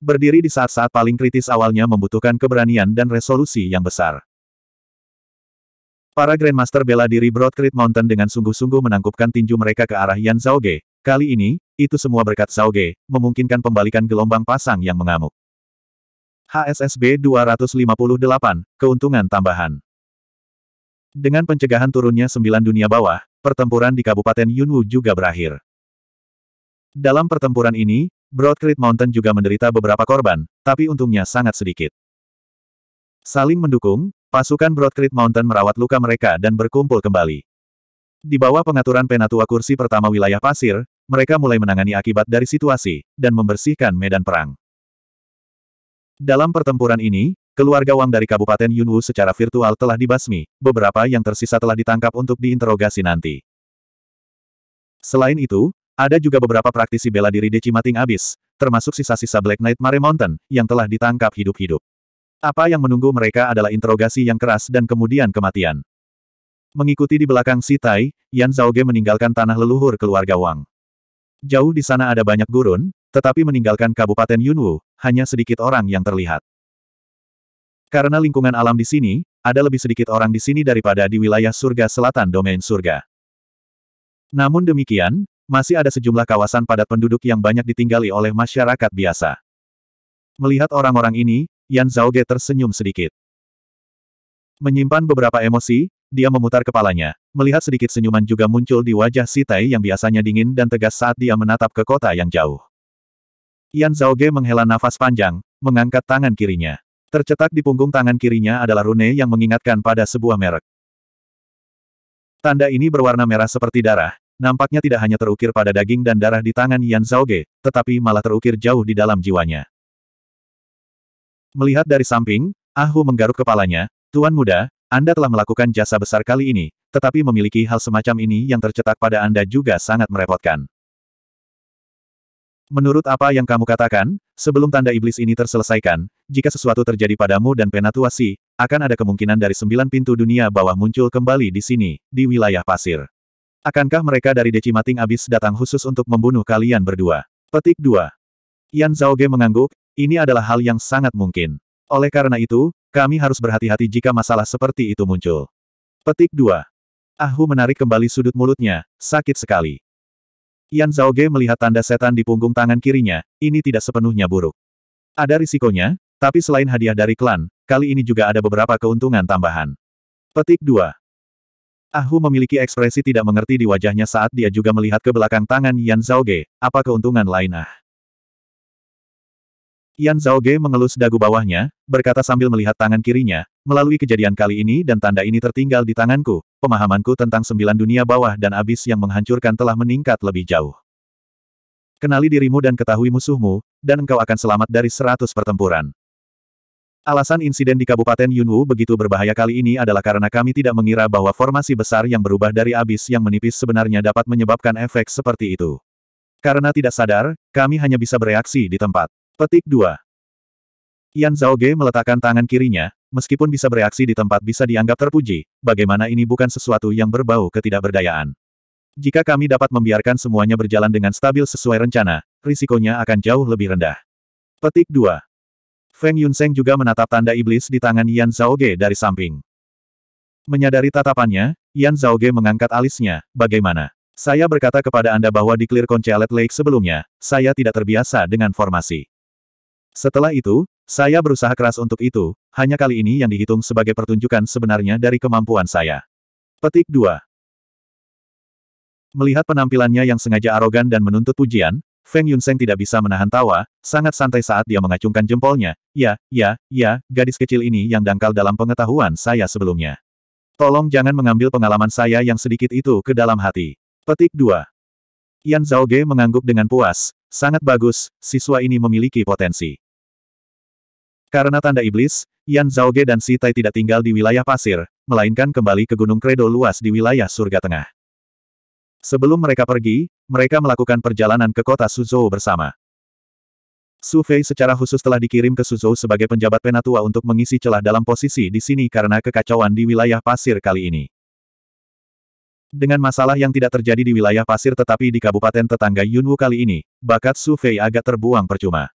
Berdiri di saat-saat paling kritis awalnya membutuhkan keberanian dan resolusi yang besar. Para Grandmaster bela diri Broadcrit Mountain dengan sungguh-sungguh menangkupkan tinju mereka ke arah Yan Zhaoge. Kali ini, itu semua berkat Zhaoge, memungkinkan pembalikan gelombang pasang yang mengamuk. HSSB 258, Keuntungan Tambahan Dengan pencegahan turunnya sembilan dunia bawah, pertempuran di Kabupaten Yunwu juga berakhir. Dalam pertempuran ini, Broadcrit Mountain juga menderita beberapa korban, tapi untungnya sangat sedikit. Saling mendukung, Pasukan Broadcrete Mountain merawat luka mereka dan berkumpul kembali. Di bawah pengaturan penatua kursi pertama wilayah pasir, mereka mulai menangani akibat dari situasi, dan membersihkan medan perang. Dalam pertempuran ini, keluarga Wang dari Kabupaten Yunwu secara virtual telah dibasmi, beberapa yang tersisa telah ditangkap untuk diinterogasi nanti. Selain itu, ada juga beberapa praktisi bela diri Decimating abis, termasuk sisa-sisa Black Knight Mare Mountain, yang telah ditangkap hidup-hidup. Apa yang menunggu mereka adalah interogasi yang keras dan kemudian kematian. Mengikuti di belakang Si Tai, Yan Ge meninggalkan tanah leluhur keluarga Wang. Jauh di sana ada banyak gurun, tetapi meninggalkan Kabupaten Yunwu, hanya sedikit orang yang terlihat. Karena lingkungan alam di sini, ada lebih sedikit orang di sini daripada di wilayah surga selatan domain surga. Namun demikian, masih ada sejumlah kawasan padat penduduk yang banyak ditinggali oleh masyarakat biasa. Melihat orang-orang ini, Yan Zhaoge tersenyum sedikit. Menyimpan beberapa emosi, dia memutar kepalanya, melihat sedikit senyuman juga muncul di wajah Si Tai yang biasanya dingin dan tegas saat dia menatap ke kota yang jauh. Yan Zhaoge menghela nafas panjang, mengangkat tangan kirinya. Tercetak di punggung tangan kirinya adalah rune yang mengingatkan pada sebuah merek. Tanda ini berwarna merah seperti darah, nampaknya tidak hanya terukir pada daging dan darah di tangan Yan Zhaoge, tetapi malah terukir jauh di dalam jiwanya. Melihat dari samping, Ahu menggaruk kepalanya, Tuan muda, Anda telah melakukan jasa besar kali ini, tetapi memiliki hal semacam ini yang tercetak pada Anda juga sangat merepotkan. Menurut apa yang kamu katakan, sebelum tanda iblis ini terselesaikan, jika sesuatu terjadi padamu dan penatuasi, akan ada kemungkinan dari sembilan pintu dunia bawah muncul kembali di sini, di wilayah pasir. Akankah mereka dari Decimating Abyss datang khusus untuk membunuh kalian berdua? Petik 2. Yan Zhaoge mengangguk, ini adalah hal yang sangat mungkin. Oleh karena itu, kami harus berhati-hati jika masalah seperti itu muncul. Petik 2. Ahu menarik kembali sudut mulutnya, sakit sekali. Yan Zhao Ge melihat tanda setan di punggung tangan kirinya, ini tidak sepenuhnya buruk. Ada risikonya, tapi selain hadiah dari klan, kali ini juga ada beberapa keuntungan tambahan. Petik 2. Ahu memiliki ekspresi tidak mengerti di wajahnya saat dia juga melihat ke belakang tangan Yan Zhao Ge. apa keuntungan lain ah. Yan Zhao Ge mengelus dagu bawahnya, berkata sambil melihat tangan kirinya, melalui kejadian kali ini dan tanda ini tertinggal di tanganku, pemahamanku tentang sembilan dunia bawah dan abis yang menghancurkan telah meningkat lebih jauh. Kenali dirimu dan ketahui musuhmu, dan engkau akan selamat dari seratus pertempuran. Alasan insiden di Kabupaten Yunwu begitu berbahaya kali ini adalah karena kami tidak mengira bahwa formasi besar yang berubah dari abis yang menipis sebenarnya dapat menyebabkan efek seperti itu. Karena tidak sadar, kami hanya bisa bereaksi di tempat. Petik 2. Yan Zhao Ge meletakkan tangan kirinya, meskipun bisa bereaksi di tempat bisa dianggap terpuji, bagaimana ini bukan sesuatu yang berbau ketidakberdayaan. Jika kami dapat membiarkan semuanya berjalan dengan stabil sesuai rencana, risikonya akan jauh lebih rendah. Petik 2. Feng Yunseng juga menatap tanda iblis di tangan Yan Zhao Ge dari samping. Menyadari tatapannya, Yan Zhao Ge mengangkat alisnya, bagaimana? Saya berkata kepada Anda bahwa di Clear Conchalet Lake sebelumnya, saya tidak terbiasa dengan formasi. Setelah itu, saya berusaha keras untuk itu, hanya kali ini yang dihitung sebagai pertunjukan sebenarnya dari kemampuan saya. Petik 2 Melihat penampilannya yang sengaja arogan dan menuntut pujian, Feng Yunseng tidak bisa menahan tawa, sangat santai saat dia mengacungkan jempolnya. Ya, ya, ya, gadis kecil ini yang dangkal dalam pengetahuan saya sebelumnya. Tolong jangan mengambil pengalaman saya yang sedikit itu ke dalam hati. Petik 2. Yan Zhaoge mengangguk dengan puas. Sangat bagus, siswa ini memiliki potensi. Karena tanda iblis, Yan Ge dan Si Tai tidak tinggal di wilayah pasir, melainkan kembali ke Gunung Kredo luas di wilayah surga tengah. Sebelum mereka pergi, mereka melakukan perjalanan ke kota Suzhou bersama. Su Fei secara khusus telah dikirim ke Suzhou sebagai penjabat penatua untuk mengisi celah dalam posisi di sini karena kekacauan di wilayah pasir kali ini. Dengan masalah yang tidak terjadi di wilayah pasir tetapi di kabupaten tetangga Yunwu kali ini, bakat Su Fei agak terbuang percuma.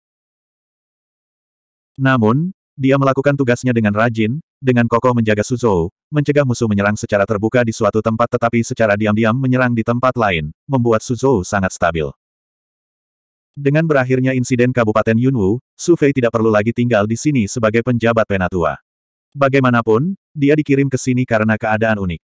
Namun, dia melakukan tugasnya dengan rajin, dengan kokoh menjaga Suzhou, mencegah musuh menyerang secara terbuka di suatu tempat tetapi secara diam-diam menyerang di tempat lain, membuat Suzhou sangat stabil. Dengan berakhirnya insiden Kabupaten Yunwu, Su Fei tidak perlu lagi tinggal di sini sebagai penjabat penatua. Bagaimanapun, dia dikirim ke sini karena keadaan unik.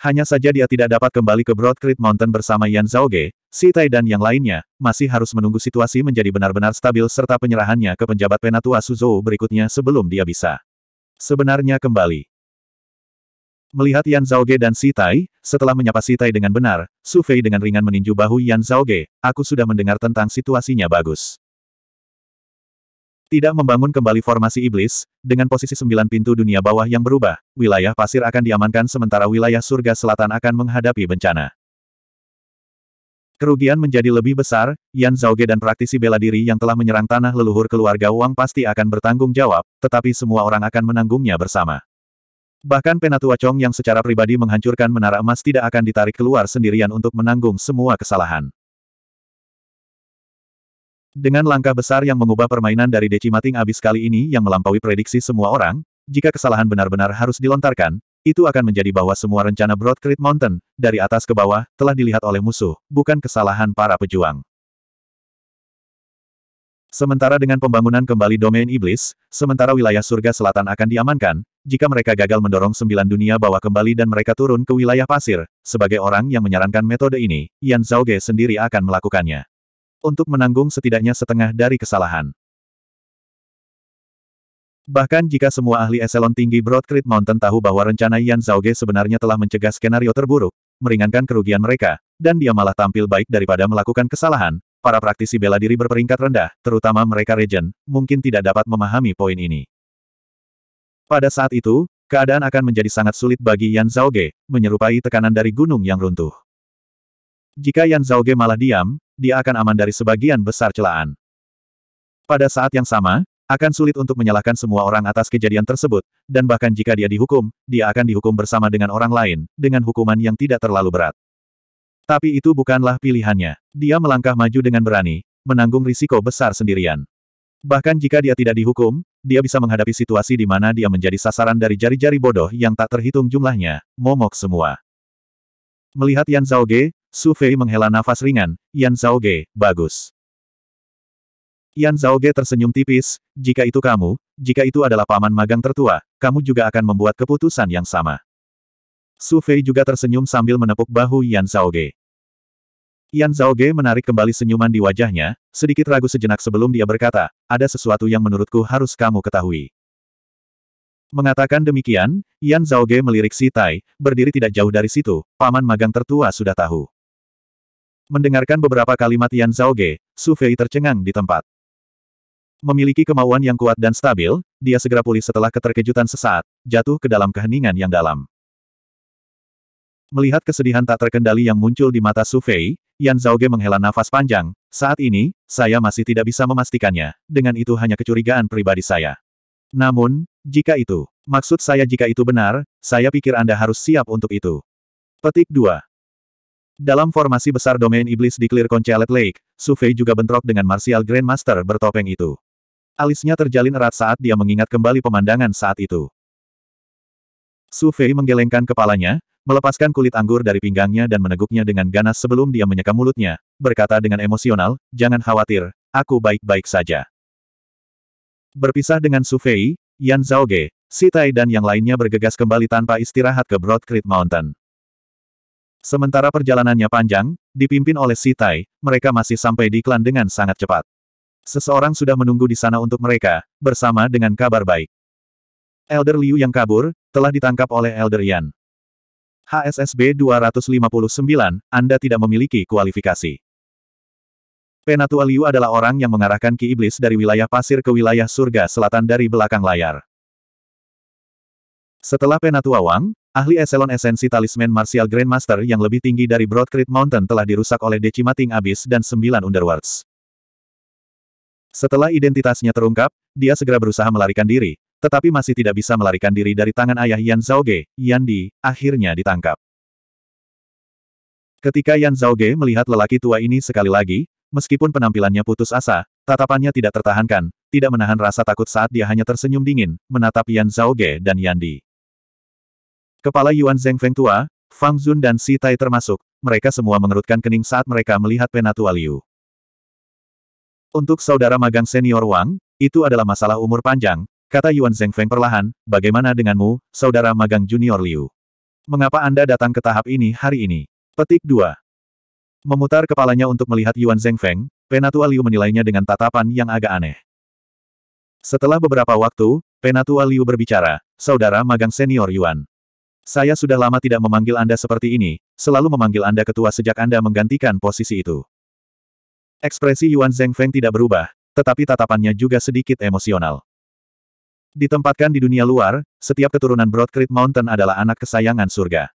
Hanya saja dia tidak dapat kembali ke Broad Creek Mountain bersama Yan Zhao Ge. Si Tai dan yang lainnya, masih harus menunggu situasi menjadi benar-benar stabil serta penyerahannya ke penjabat penatua Suzhou berikutnya sebelum dia bisa. Sebenarnya kembali. Melihat Yan Ge dan Si Tai, setelah menyapa Si Tai dengan benar, Su Fei dengan ringan meninju bahu Yan Ge. aku sudah mendengar tentang situasinya bagus. Tidak membangun kembali formasi iblis, dengan posisi sembilan pintu dunia bawah yang berubah, wilayah pasir akan diamankan sementara wilayah surga selatan akan menghadapi bencana. Kerugian menjadi lebih besar, Yan Zhaoge dan praktisi bela diri yang telah menyerang tanah leluhur keluarga Wang pasti akan bertanggung jawab, tetapi semua orang akan menanggungnya bersama. Bahkan Penatua Chong yang secara pribadi menghancurkan menara emas tidak akan ditarik keluar sendirian untuk menanggung semua kesalahan. Dengan langkah besar yang mengubah permainan dari Decimating abis kali ini yang melampaui prediksi semua orang, jika kesalahan benar-benar harus dilontarkan, itu akan menjadi bahwa semua rencana Broad Mountain, dari atas ke bawah, telah dilihat oleh musuh, bukan kesalahan para pejuang. Sementara dengan pembangunan kembali domain iblis, sementara wilayah surga selatan akan diamankan, jika mereka gagal mendorong sembilan dunia bawah kembali dan mereka turun ke wilayah pasir, sebagai orang yang menyarankan metode ini, Yan Zhaoge sendiri akan melakukannya. Untuk menanggung setidaknya setengah dari kesalahan. Bahkan jika semua ahli eselon tinggi Broadcrete Mountain tahu bahwa rencana Yan Zhaoge sebenarnya telah mencegah skenario terburuk, meringankan kerugian mereka, dan dia malah tampil baik daripada melakukan kesalahan, para praktisi bela diri berperingkat rendah, terutama mereka regen, mungkin tidak dapat memahami poin ini. Pada saat itu, keadaan akan menjadi sangat sulit bagi Yan Zhaoge, menyerupai tekanan dari gunung yang runtuh. Jika Yan Zhaoge malah diam, dia akan aman dari sebagian besar celaan. Pada saat yang sama, akan sulit untuk menyalahkan semua orang atas kejadian tersebut, dan bahkan jika dia dihukum, dia akan dihukum bersama dengan orang lain, dengan hukuman yang tidak terlalu berat. Tapi itu bukanlah pilihannya. Dia melangkah maju dengan berani, menanggung risiko besar sendirian. Bahkan jika dia tidak dihukum, dia bisa menghadapi situasi di mana dia menjadi sasaran dari jari-jari bodoh yang tak terhitung jumlahnya, momok semua. Melihat Yan Zhaoge, Su Fei menghela nafas ringan, Yan Zhaoge, bagus. Yan Zhaoge tersenyum tipis, jika itu kamu, jika itu adalah paman magang tertua, kamu juga akan membuat keputusan yang sama. Su Fei juga tersenyum sambil menepuk bahu Yan Zhaoge. Yan Zhaoge menarik kembali senyuman di wajahnya, sedikit ragu sejenak sebelum dia berkata, ada sesuatu yang menurutku harus kamu ketahui. Mengatakan demikian, Yan Zhaoge melirik Si Tai, berdiri tidak jauh dari situ, paman magang tertua sudah tahu. Mendengarkan beberapa kalimat Yan Zhaoge, Su Fei tercengang di tempat. Memiliki kemauan yang kuat dan stabil, dia segera pulih setelah keterkejutan sesaat, jatuh ke dalam keheningan yang dalam. Melihat kesedihan tak terkendali yang muncul di mata Sufei, Yan Zhaoge menghela nafas panjang, saat ini, saya masih tidak bisa memastikannya, dengan itu hanya kecurigaan pribadi saya. Namun, jika itu, maksud saya jika itu benar, saya pikir Anda harus siap untuk itu. Petik 2. Dalam formasi besar domain iblis di Clear Conchalet Lake, Sufei juga bentrok dengan Martial Grandmaster bertopeng itu. Alisnya terjalin erat saat dia mengingat kembali pemandangan saat itu. Su Fei menggelengkan kepalanya, melepaskan kulit anggur dari pinggangnya dan meneguknya dengan ganas sebelum dia menyeka mulutnya, berkata dengan emosional, jangan khawatir, aku baik-baik saja. Berpisah dengan Su Fei, Yan Zhaoge, Si Tai dan yang lainnya bergegas kembali tanpa istirahat ke Broad Creek Mountain. Sementara perjalanannya panjang, dipimpin oleh Si Tai, mereka masih sampai di klan dengan sangat cepat. Seseorang sudah menunggu di sana untuk mereka, bersama dengan kabar baik. Elder Liu yang kabur, telah ditangkap oleh Elder Yan. HSSB 259, Anda tidak memiliki kualifikasi. Penatua Liu adalah orang yang mengarahkan Ki Iblis dari wilayah pasir ke wilayah surga selatan dari belakang layar. Setelah Penatua Wang, ahli eselon esensi talisman martial grandmaster yang lebih tinggi dari Broadcrete Mountain telah dirusak oleh Decimating Abyss dan sembilan Underworlds. Setelah identitasnya terungkap, dia segera berusaha melarikan diri, tetapi masih tidak bisa melarikan diri dari tangan ayah Yan Zhaoge, Yan Di, akhirnya ditangkap. Ketika Yan Ge melihat lelaki tua ini sekali lagi, meskipun penampilannya putus asa, tatapannya tidak tertahankan, tidak menahan rasa takut saat dia hanya tersenyum dingin, menatap Yan Ge dan Yan Di. Kepala Yuan Feng tua, Fang Zun dan Si Tai termasuk, mereka semua mengerutkan kening saat mereka melihat penatua Liu. Untuk saudara magang senior Wang, itu adalah masalah umur panjang, kata Yuan Zhengfeng perlahan, bagaimana denganmu, saudara magang junior Liu? Mengapa Anda datang ke tahap ini hari ini? Petik 2. Memutar kepalanya untuk melihat Yuan Zhengfeng, Penatua Liu menilainya dengan tatapan yang agak aneh. Setelah beberapa waktu, Penatua Liu berbicara, saudara magang senior Yuan. Saya sudah lama tidak memanggil Anda seperti ini, selalu memanggil Anda ketua sejak Anda menggantikan posisi itu. Ekspresi Yuan Zhengfeng tidak berubah, tetapi tatapannya juga sedikit emosional. Ditempatkan di dunia luar, setiap keturunan Broad Mountain adalah anak kesayangan surga.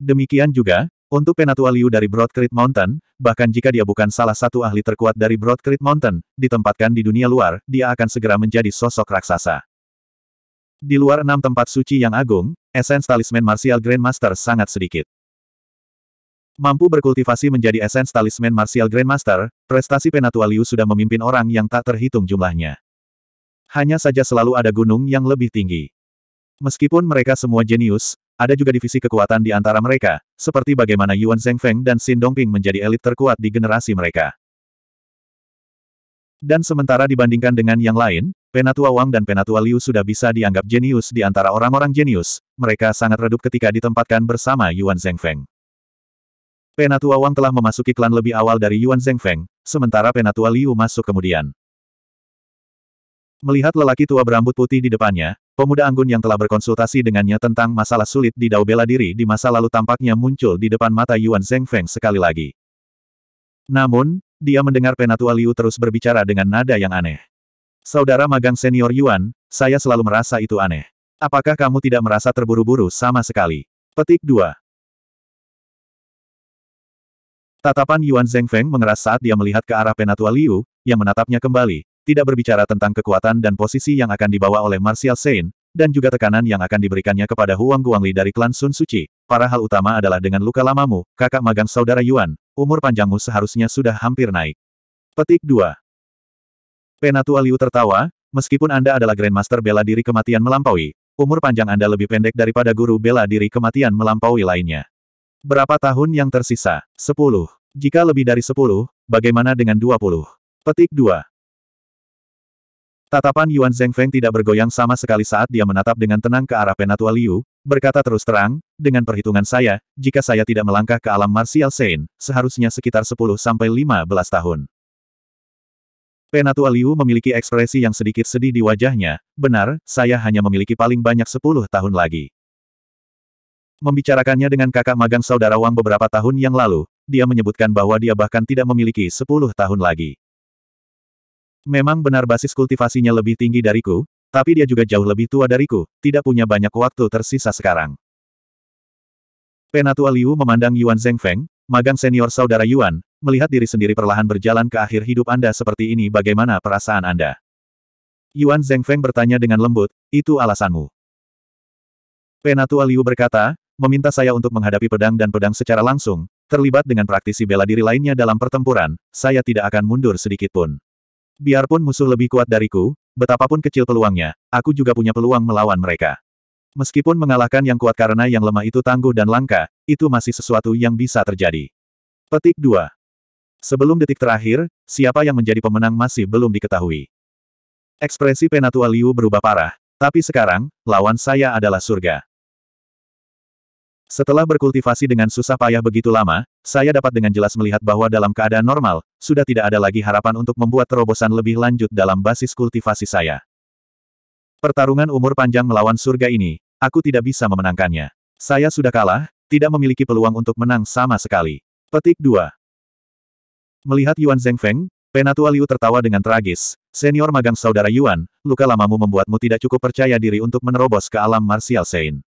Demikian juga, untuk Penatua Liu dari Broad Mountain, bahkan jika dia bukan salah satu ahli terkuat dari Broad Mountain, ditempatkan di dunia luar, dia akan segera menjadi sosok raksasa. Di luar enam tempat suci yang agung, esens talisman martial Grandmaster sangat sedikit. Mampu berkultivasi menjadi esens talisman martial grandmaster, prestasi Penatua Liu sudah memimpin orang yang tak terhitung jumlahnya. Hanya saja selalu ada gunung yang lebih tinggi. Meskipun mereka semua jenius, ada juga divisi kekuatan di antara mereka, seperti bagaimana Yuan Zhengfeng dan Xin Dongping menjadi elit terkuat di generasi mereka. Dan sementara dibandingkan dengan yang lain, Penatua Wang dan Penatua Liu sudah bisa dianggap jenius di antara orang-orang jenius, mereka sangat redup ketika ditempatkan bersama Yuan Zhengfeng. Penatua Wang telah memasuki klan lebih awal dari Yuan Zengfeng, sementara Penatua Liu masuk kemudian. Melihat lelaki tua berambut putih di depannya, pemuda anggun yang telah berkonsultasi dengannya tentang masalah sulit di Dao Bela Diri di masa lalu tampaknya muncul di depan mata Yuan Zengfeng sekali lagi. Namun, dia mendengar Penatua Liu terus berbicara dengan nada yang aneh. Saudara magang senior Yuan, saya selalu merasa itu aneh. Apakah kamu tidak merasa terburu-buru sama sekali? Petik 2. Tatapan Yuan Zhengfeng mengeras saat dia melihat ke arah Penatua Liu, yang menatapnya kembali, tidak berbicara tentang kekuatan dan posisi yang akan dibawa oleh Martial Saint, dan juga tekanan yang akan diberikannya kepada Huang Guangli dari klan Sun Suci. Para hal utama adalah dengan luka lamamu, kakak magang saudara Yuan, umur panjangmu seharusnya sudah hampir naik. Petik 2. Penatua Liu tertawa, meskipun Anda adalah Grandmaster bela diri kematian melampaui, umur panjang Anda lebih pendek daripada guru bela diri kematian melampaui lainnya. Berapa tahun yang tersisa? Sepuluh. Jika lebih dari sepuluh, bagaimana dengan dua puluh? Petik dua. Tatapan Yuan Zhengfeng tidak bergoyang sama sekali saat dia menatap dengan tenang ke arah Penatua Liu, berkata terus terang, dengan perhitungan saya, jika saya tidak melangkah ke alam martial Sein, seharusnya sekitar 10-15 tahun. Penatua Liu memiliki ekspresi yang sedikit sedih di wajahnya, benar, saya hanya memiliki paling banyak 10 tahun lagi. Membicarakannya dengan kakak magang saudara Wang beberapa tahun yang lalu, dia menyebutkan bahwa dia bahkan tidak memiliki sepuluh tahun lagi. Memang benar basis kultivasinya lebih tinggi dariku, tapi dia juga jauh lebih tua dariku, tidak punya banyak waktu tersisa sekarang. Penatua Liu memandang Yuan Zengfeng, magang senior saudara Yuan, melihat diri sendiri perlahan berjalan ke akhir hidup Anda seperti ini bagaimana perasaan Anda? Yuan Zengfeng bertanya dengan lembut, itu alasanmu. Penatua Liu berkata, meminta saya untuk menghadapi pedang dan pedang secara langsung, terlibat dengan praktisi bela diri lainnya dalam pertempuran, saya tidak akan mundur sedikit pun. Biarpun musuh lebih kuat dariku, betapapun kecil peluangnya, aku juga punya peluang melawan mereka. Meskipun mengalahkan yang kuat karena yang lemah itu tangguh dan langka, itu masih sesuatu yang bisa terjadi. Petik 2. Sebelum detik terakhir, siapa yang menjadi pemenang masih belum diketahui. Ekspresi Penatua Liu berubah parah, tapi sekarang, lawan saya adalah surga. Setelah berkultivasi dengan susah payah begitu lama, saya dapat dengan jelas melihat bahwa dalam keadaan normal, sudah tidak ada lagi harapan untuk membuat terobosan lebih lanjut dalam basis kultivasi saya. Pertarungan umur panjang melawan surga ini, aku tidak bisa memenangkannya. Saya sudah kalah, tidak memiliki peluang untuk menang sama sekali. Petik 2. Melihat Yuan Zhengfeng, Penatua Liu tertawa dengan tragis. Senior magang saudara Yuan, luka lamamu membuatmu tidak cukup percaya diri untuk menerobos ke alam martial Sein.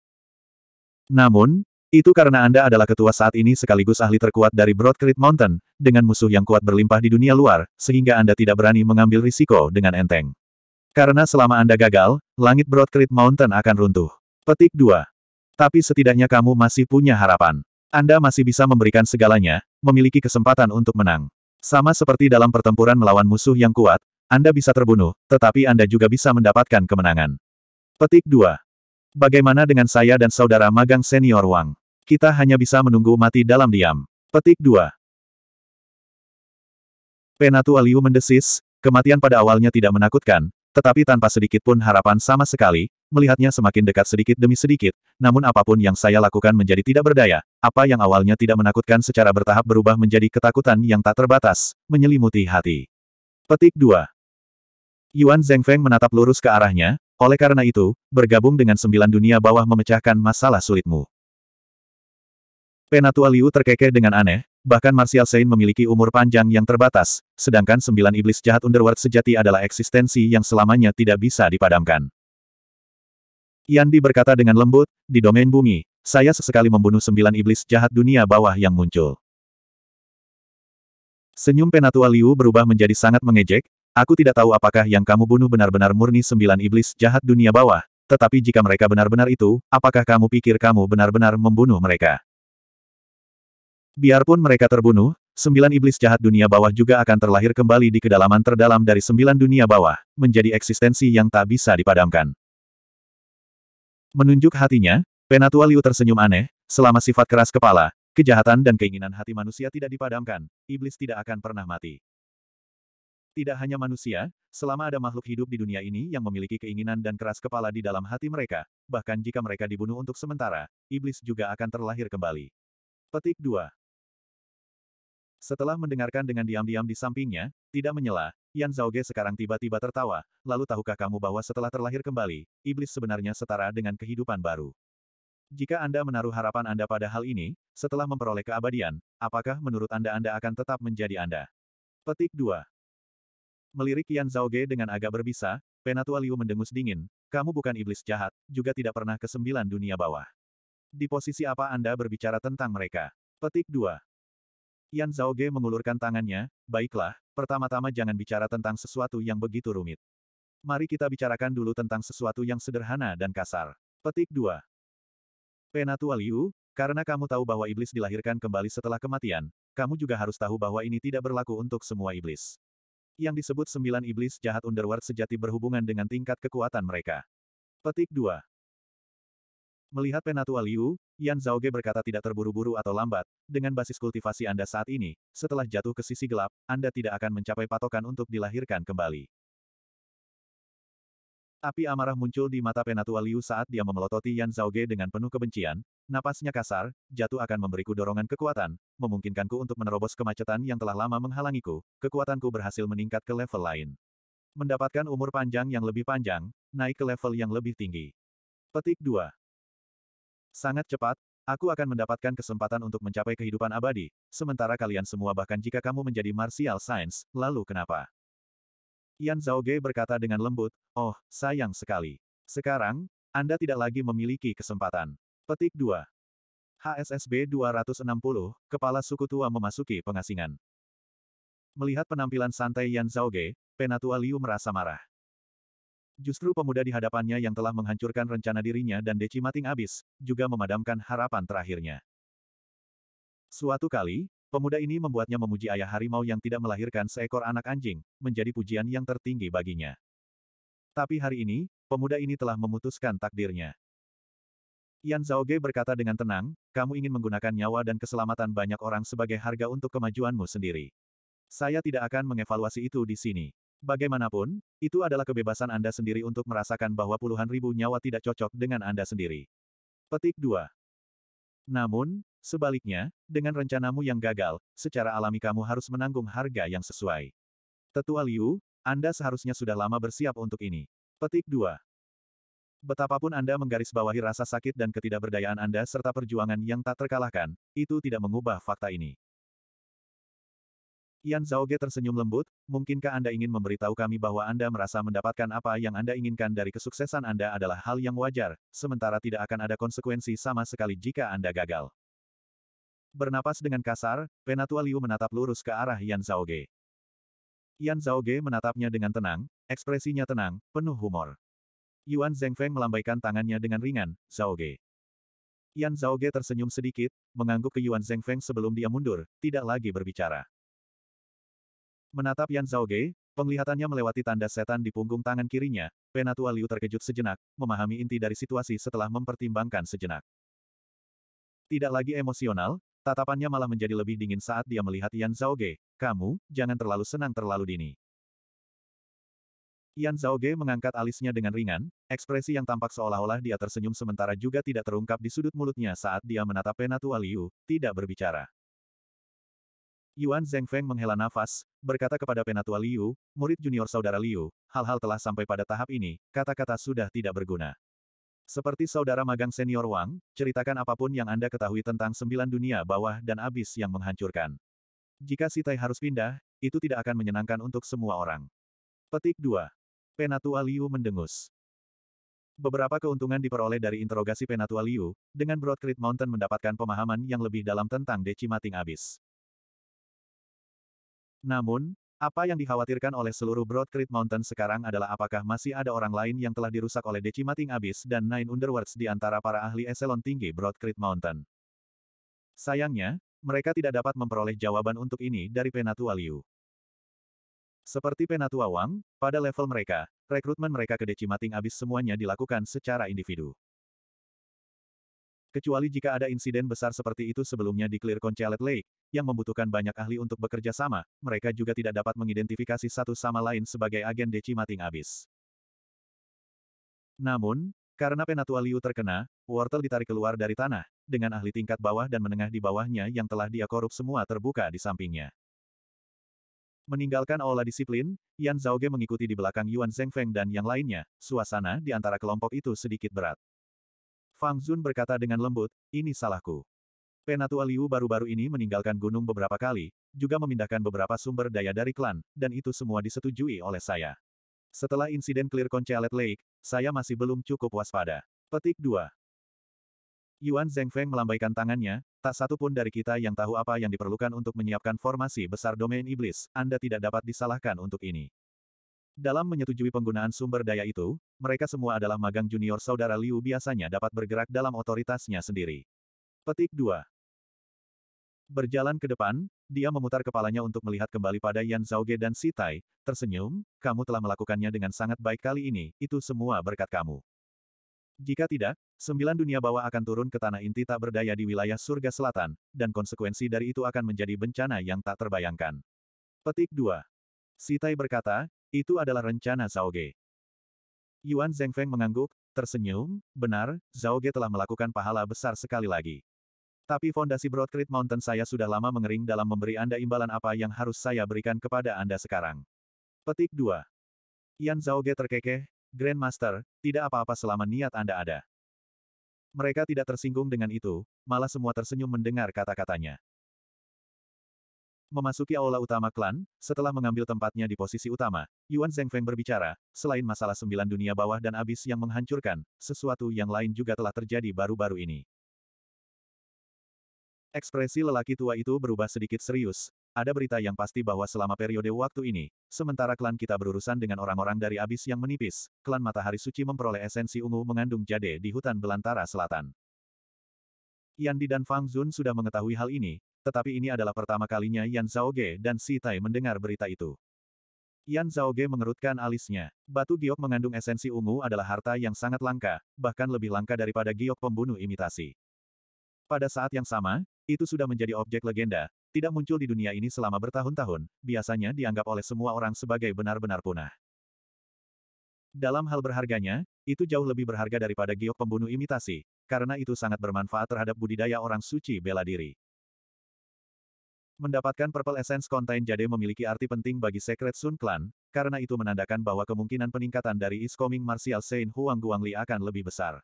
Namun, itu karena Anda adalah ketua saat ini sekaligus ahli terkuat dari Broadcreet Mountain, dengan musuh yang kuat berlimpah di dunia luar, sehingga Anda tidak berani mengambil risiko dengan enteng. Karena selama Anda gagal, langit Broadcreet Mountain akan runtuh. Petik 2. Tapi setidaknya kamu masih punya harapan. Anda masih bisa memberikan segalanya, memiliki kesempatan untuk menang. Sama seperti dalam pertempuran melawan musuh yang kuat, Anda bisa terbunuh, tetapi Anda juga bisa mendapatkan kemenangan. Petik 2. Bagaimana dengan saya dan saudara magang senior Wang? Kita hanya bisa menunggu mati dalam diam. Petik 2. Penatu Aliu mendesis, kematian pada awalnya tidak menakutkan, tetapi tanpa sedikit pun harapan sama sekali, melihatnya semakin dekat sedikit demi sedikit, namun apapun yang saya lakukan menjadi tidak berdaya, apa yang awalnya tidak menakutkan secara bertahap berubah menjadi ketakutan yang tak terbatas, menyelimuti hati. Petik 2. Yuan Zhengfeng menatap lurus ke arahnya, oleh karena itu, bergabung dengan sembilan dunia bawah memecahkan masalah sulitmu. Penatua Liu terkekeh dengan aneh, bahkan Martial Sein memiliki umur panjang yang terbatas, sedangkan sembilan iblis jahat underworld sejati adalah eksistensi yang selamanya tidak bisa dipadamkan. Yandi berkata dengan lembut, di domain bumi, saya sesekali membunuh sembilan iblis jahat dunia bawah yang muncul. Senyum Penatua Liu berubah menjadi sangat mengejek, Aku tidak tahu apakah yang kamu bunuh benar-benar murni sembilan iblis jahat dunia bawah, tetapi jika mereka benar-benar itu, apakah kamu pikir kamu benar-benar membunuh mereka? Biarpun mereka terbunuh, sembilan iblis jahat dunia bawah juga akan terlahir kembali di kedalaman terdalam dari sembilan dunia bawah, menjadi eksistensi yang tak bisa dipadamkan. Menunjuk hatinya, Penatua Liu tersenyum aneh, selama sifat keras kepala, kejahatan dan keinginan hati manusia tidak dipadamkan, iblis tidak akan pernah mati. Tidak hanya manusia, selama ada makhluk hidup di dunia ini yang memiliki keinginan dan keras kepala di dalam hati mereka, bahkan jika mereka dibunuh untuk sementara, iblis juga akan terlahir kembali. Petik 2 Setelah mendengarkan dengan diam-diam di sampingnya, tidak menyela, Yan Zhaoge sekarang tiba-tiba tertawa, lalu tahukah kamu bahwa setelah terlahir kembali, iblis sebenarnya setara dengan kehidupan baru. Jika Anda menaruh harapan Anda pada hal ini, setelah memperoleh keabadian, apakah menurut Anda Anda akan tetap menjadi Anda? Petik 2 Melirik Yan Ge dengan agak berbisa, Penatua Liu mendengus dingin, kamu bukan iblis jahat, juga tidak pernah ke sembilan dunia bawah. Di posisi apa Anda berbicara tentang mereka? Petik 2. Yan Ge mengulurkan tangannya, baiklah, pertama-tama jangan bicara tentang sesuatu yang begitu rumit. Mari kita bicarakan dulu tentang sesuatu yang sederhana dan kasar. Petik 2. Penatua Liu, karena kamu tahu bahwa iblis dilahirkan kembali setelah kematian, kamu juga harus tahu bahwa ini tidak berlaku untuk semua iblis. Yang disebut sembilan iblis jahat underworld sejati berhubungan dengan tingkat kekuatan mereka. Petik 2. Melihat Penatua Liu, Yan Zhao Ge berkata tidak terburu-buru atau lambat, dengan basis kultivasi Anda saat ini, setelah jatuh ke sisi gelap, Anda tidak akan mencapai patokan untuk dilahirkan kembali. Api amarah muncul di mata Penatua Liu saat dia memelototi Yan Zhaoge dengan penuh kebencian, napasnya kasar, jatuh akan memberiku dorongan kekuatan, memungkinkanku untuk menerobos kemacetan yang telah lama menghalangiku, kekuatanku berhasil meningkat ke level lain. Mendapatkan umur panjang yang lebih panjang, naik ke level yang lebih tinggi. Petik 2. Sangat cepat, aku akan mendapatkan kesempatan untuk mencapai kehidupan abadi, sementara kalian semua bahkan jika kamu menjadi martial science, lalu kenapa? Yan Zhao Ge berkata dengan lembut, Oh, sayang sekali. Sekarang, Anda tidak lagi memiliki kesempatan. Petik 2. HSSB 260, Kepala Suku Tua memasuki pengasingan. Melihat penampilan santai Yan Zhao Ge, Penatua Liu merasa marah. Justru pemuda di hadapannya yang telah menghancurkan rencana dirinya dan Deci Mating abis, juga memadamkan harapan terakhirnya. Suatu kali, Pemuda ini membuatnya memuji ayah harimau yang tidak melahirkan seekor anak anjing, menjadi pujian yang tertinggi baginya. Tapi hari ini, pemuda ini telah memutuskan takdirnya. Yan Ge berkata dengan tenang, kamu ingin menggunakan nyawa dan keselamatan banyak orang sebagai harga untuk kemajuanmu sendiri. Saya tidak akan mengevaluasi itu di sini. Bagaimanapun, itu adalah kebebasan Anda sendiri untuk merasakan bahwa puluhan ribu nyawa tidak cocok dengan Anda sendiri. Petik 2. Namun, sebaliknya, dengan rencanamu yang gagal, secara alami kamu harus menanggung harga yang sesuai. Tetua Liu, Anda seharusnya sudah lama bersiap untuk ini. Petik 2. Betapapun Anda menggarisbawahi rasa sakit dan ketidakberdayaan Anda serta perjuangan yang tak terkalahkan, itu tidak mengubah fakta ini. Yan Zhao Ge tersenyum lembut, mungkinkah Anda ingin memberitahu kami bahwa Anda merasa mendapatkan apa yang Anda inginkan dari kesuksesan Anda adalah hal yang wajar, sementara tidak akan ada konsekuensi sama sekali jika Anda gagal. Bernapas dengan kasar, Penatua Liu menatap lurus ke arah Yan Zhao Ge. Yan Zhao Ge menatapnya dengan tenang, ekspresinya tenang, penuh humor. Yuan Feng melambaikan tangannya dengan ringan, Zhao Ge. Yan Zhao Ge tersenyum sedikit, mengangguk ke Yuan Feng sebelum dia mundur, tidak lagi berbicara. Menatap Yan Zhao Ge, penglihatannya melewati tanda setan di punggung tangan kirinya, Penatua Liu terkejut sejenak, memahami inti dari situasi setelah mempertimbangkan sejenak. Tidak lagi emosional, tatapannya malah menjadi lebih dingin saat dia melihat Yan Zhao Ge. kamu, jangan terlalu senang terlalu dini. Yan Zhao Ge mengangkat alisnya dengan ringan, ekspresi yang tampak seolah-olah dia tersenyum sementara juga tidak terungkap di sudut mulutnya saat dia menatap Penatua Liu, tidak berbicara. Yuan Zhengfeng menghela nafas, berkata kepada penatua Liu, murid junior saudara Liu, hal-hal telah sampai pada tahap ini, kata-kata sudah tidak berguna. Seperti saudara magang senior Wang, ceritakan apapun yang Anda ketahui tentang sembilan dunia bawah dan abis yang menghancurkan. Jika si Tai harus pindah, itu tidak akan menyenangkan untuk semua orang. Petik 2. Penatua Liu mendengus. Beberapa keuntungan diperoleh dari interogasi Penatua Liu, dengan Broad Crit Mountain mendapatkan pemahaman yang lebih dalam tentang Decimating Abyss. Namun, apa yang dikhawatirkan oleh seluruh Broad Creek Mountain sekarang adalah apakah masih ada orang lain yang telah dirusak oleh Decimating Abyss dan Nine Underworlds di antara para ahli eselon tinggi Broad Creek Mountain. Sayangnya, mereka tidak dapat memperoleh jawaban untuk ini dari Penatua Liu. Seperti Penatua Wang, pada level mereka, rekrutmen mereka ke Decimating Abyss semuanya dilakukan secara individu. Kecuali jika ada insiden besar seperti itu sebelumnya di Clear Chalet Lake, yang membutuhkan banyak ahli untuk bekerja sama, mereka juga tidak dapat mengidentifikasi satu sama lain sebagai agen Mating abis. Namun, karena Penatua Liu terkena, Wortel ditarik keluar dari tanah, dengan ahli tingkat bawah dan menengah di bawahnya yang telah dia korup semua terbuka di sampingnya. Meninggalkan aula disiplin, Yan Zhaoge mengikuti di belakang Yuan Zhengfeng dan yang lainnya, suasana di antara kelompok itu sedikit berat. Fang Zun berkata dengan lembut, ini salahku. Penatua Liu baru-baru ini meninggalkan gunung beberapa kali, juga memindahkan beberapa sumber daya dari klan, dan itu semua disetujui oleh saya. Setelah insiden clear Conchalet Lake, saya masih belum cukup waspada. Petik 2. Yuan Zhengfeng melambaikan tangannya, tak satu pun dari kita yang tahu apa yang diperlukan untuk menyiapkan formasi besar domain iblis, Anda tidak dapat disalahkan untuk ini. Dalam menyetujui penggunaan sumber daya itu, mereka semua adalah magang junior saudara Liu biasanya dapat bergerak dalam otoritasnya sendiri. Petik 2. Berjalan ke depan, dia memutar kepalanya untuk melihat kembali pada Yan Zhaoge dan Si tersenyum, kamu telah melakukannya dengan sangat baik kali ini, itu semua berkat kamu. Jika tidak, sembilan dunia bawah akan turun ke tanah inti tak berdaya di wilayah surga selatan, dan konsekuensi dari itu akan menjadi bencana yang tak terbayangkan. Petik 2. Sitai berkata, itu adalah rencana Zhao Ge. Yuan Zengfeng mengangguk, tersenyum, benar, Zhao Ge telah melakukan pahala besar sekali lagi. Tapi fondasi Broadcreek Mountain saya sudah lama mengering dalam memberi Anda imbalan apa yang harus saya berikan kepada Anda sekarang. Petik 2. Yan Zhao Ge terkekeh, Grandmaster, tidak apa-apa selama niat Anda ada. Mereka tidak tersinggung dengan itu, malah semua tersenyum mendengar kata-katanya. Memasuki aula utama klan, setelah mengambil tempatnya di posisi utama, Yuan Zhengfeng berbicara, selain masalah sembilan dunia bawah dan abis yang menghancurkan, sesuatu yang lain juga telah terjadi baru-baru ini. Ekspresi lelaki tua itu berubah sedikit serius, ada berita yang pasti bahwa selama periode waktu ini, sementara klan kita berurusan dengan orang-orang dari abis yang menipis, klan Matahari Suci memperoleh esensi ungu mengandung jade di hutan belantara selatan. Yandi dan Fang Zun sudah mengetahui hal ini, tetapi ini adalah pertama kalinya Yan Zhao Ge dan Si Tai mendengar berita itu. Yan Zhao Ge mengerutkan alisnya. Batu giok mengandung esensi ungu adalah harta yang sangat langka, bahkan lebih langka daripada giok pembunuh imitasi. Pada saat yang sama, itu sudah menjadi objek legenda, tidak muncul di dunia ini selama bertahun-tahun, biasanya dianggap oleh semua orang sebagai benar-benar punah. Dalam hal berharganya, itu jauh lebih berharga daripada giok pembunuh imitasi, karena itu sangat bermanfaat terhadap budidaya orang suci bela diri. Mendapatkan Purple Essence Contain Jade memiliki arti penting bagi Secret Sun Clan, karena itu menandakan bahwa kemungkinan peningkatan dari Iskoming Martial Saint Huang Guangli akan lebih besar.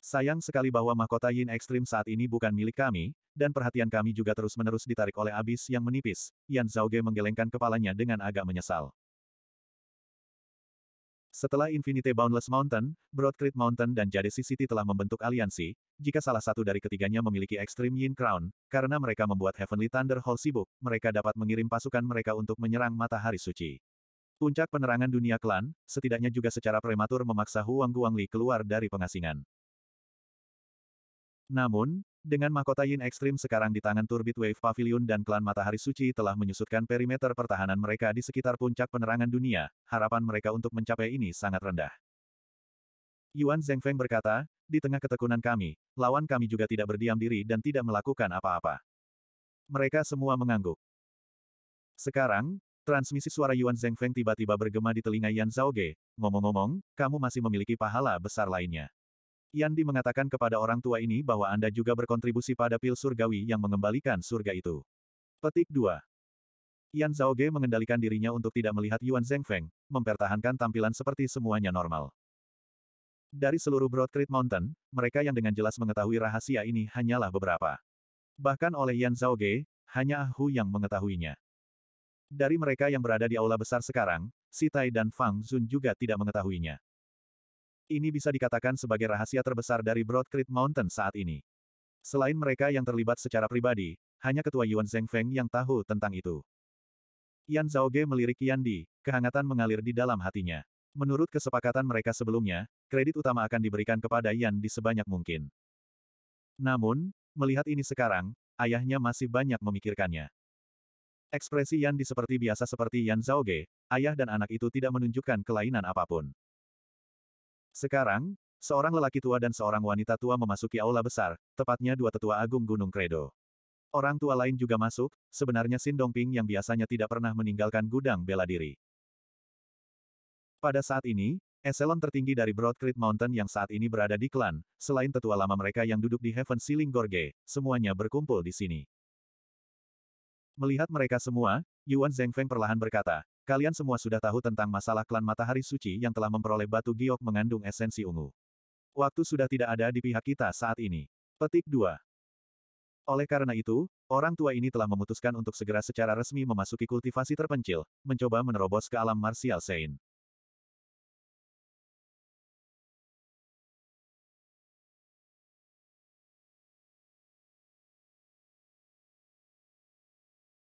Sayang sekali bahwa mahkota Yin Ekstrim saat ini bukan milik kami, dan perhatian kami juga terus-menerus ditarik oleh abis yang menipis. Yan Zhaoge menggelengkan kepalanya dengan agak menyesal. Setelah Infinite Boundless Mountain, Broadcrit Mountain dan Jade City telah membentuk aliansi, jika salah satu dari ketiganya memiliki Extreme Yin Crown, karena mereka membuat Heavenly Thunder Hall sibuk, mereka dapat mengirim pasukan mereka untuk menyerang Matahari Suci. Puncak penerangan dunia klan, setidaknya juga secara prematur memaksa Huang Guangli keluar dari pengasingan. Namun, dengan mahkota Yin Ekstrim sekarang di tangan Turbit Wave Pavilion dan klan Matahari Suci telah menyusutkan perimeter pertahanan mereka di sekitar puncak penerangan dunia, harapan mereka untuk mencapai ini sangat rendah. Yuan Zhengfeng berkata, di tengah ketekunan kami, lawan kami juga tidak berdiam diri dan tidak melakukan apa-apa. Mereka semua mengangguk. Sekarang, transmisi suara Yuan Zhengfeng tiba-tiba bergema di telinga Yan Zhaoge, ngomong-ngomong, kamu masih memiliki pahala besar lainnya. Yandi mengatakan kepada orang tua ini bahwa Anda juga berkontribusi pada pil surgawi yang mengembalikan surga itu. Petik 2. Yan Zhaoge mengendalikan dirinya untuk tidak melihat Yuan Feng, mempertahankan tampilan seperti semuanya normal. Dari seluruh Broad Broadcreek Mountain, mereka yang dengan jelas mengetahui rahasia ini hanyalah beberapa. Bahkan oleh Yan Ge, hanya Ah Hu yang mengetahuinya. Dari mereka yang berada di aula besar sekarang, Si Tai dan Fang Zun juga tidak mengetahuinya. Ini bisa dikatakan sebagai rahasia terbesar dari Broad Creek Mountain saat ini. Selain mereka yang terlibat secara pribadi, hanya ketua Yuan Zhengfeng yang tahu tentang itu. Yan Zhaoge melirik Yan Di, kehangatan mengalir di dalam hatinya. Menurut kesepakatan mereka sebelumnya, kredit utama akan diberikan kepada Yan di sebanyak mungkin. Namun, melihat ini sekarang, ayahnya masih banyak memikirkannya. Ekspresi Yan Di seperti biasa seperti Yan Zhaoge, ayah dan anak itu tidak menunjukkan kelainan apapun. Sekarang, seorang lelaki tua dan seorang wanita tua memasuki aula besar, tepatnya dua tetua agung Gunung Kredo. Orang tua lain juga masuk, sebenarnya Sin Dongping yang biasanya tidak pernah meninggalkan gudang bela diri. Pada saat ini, eselon tertinggi dari Broad Creek Mountain yang saat ini berada di klan, selain tetua lama mereka yang duduk di Heaven Ceiling Gorge, semuanya berkumpul di sini. Melihat mereka semua, Yuan Zhengfeng perlahan berkata, Kalian semua sudah tahu tentang masalah klan Matahari Suci yang telah memperoleh batu giok mengandung esensi ungu. Waktu sudah tidak ada di pihak kita saat ini. Petik 2. Oleh karena itu, orang tua ini telah memutuskan untuk segera secara resmi memasuki kultivasi terpencil, mencoba menerobos ke alam martial Sein.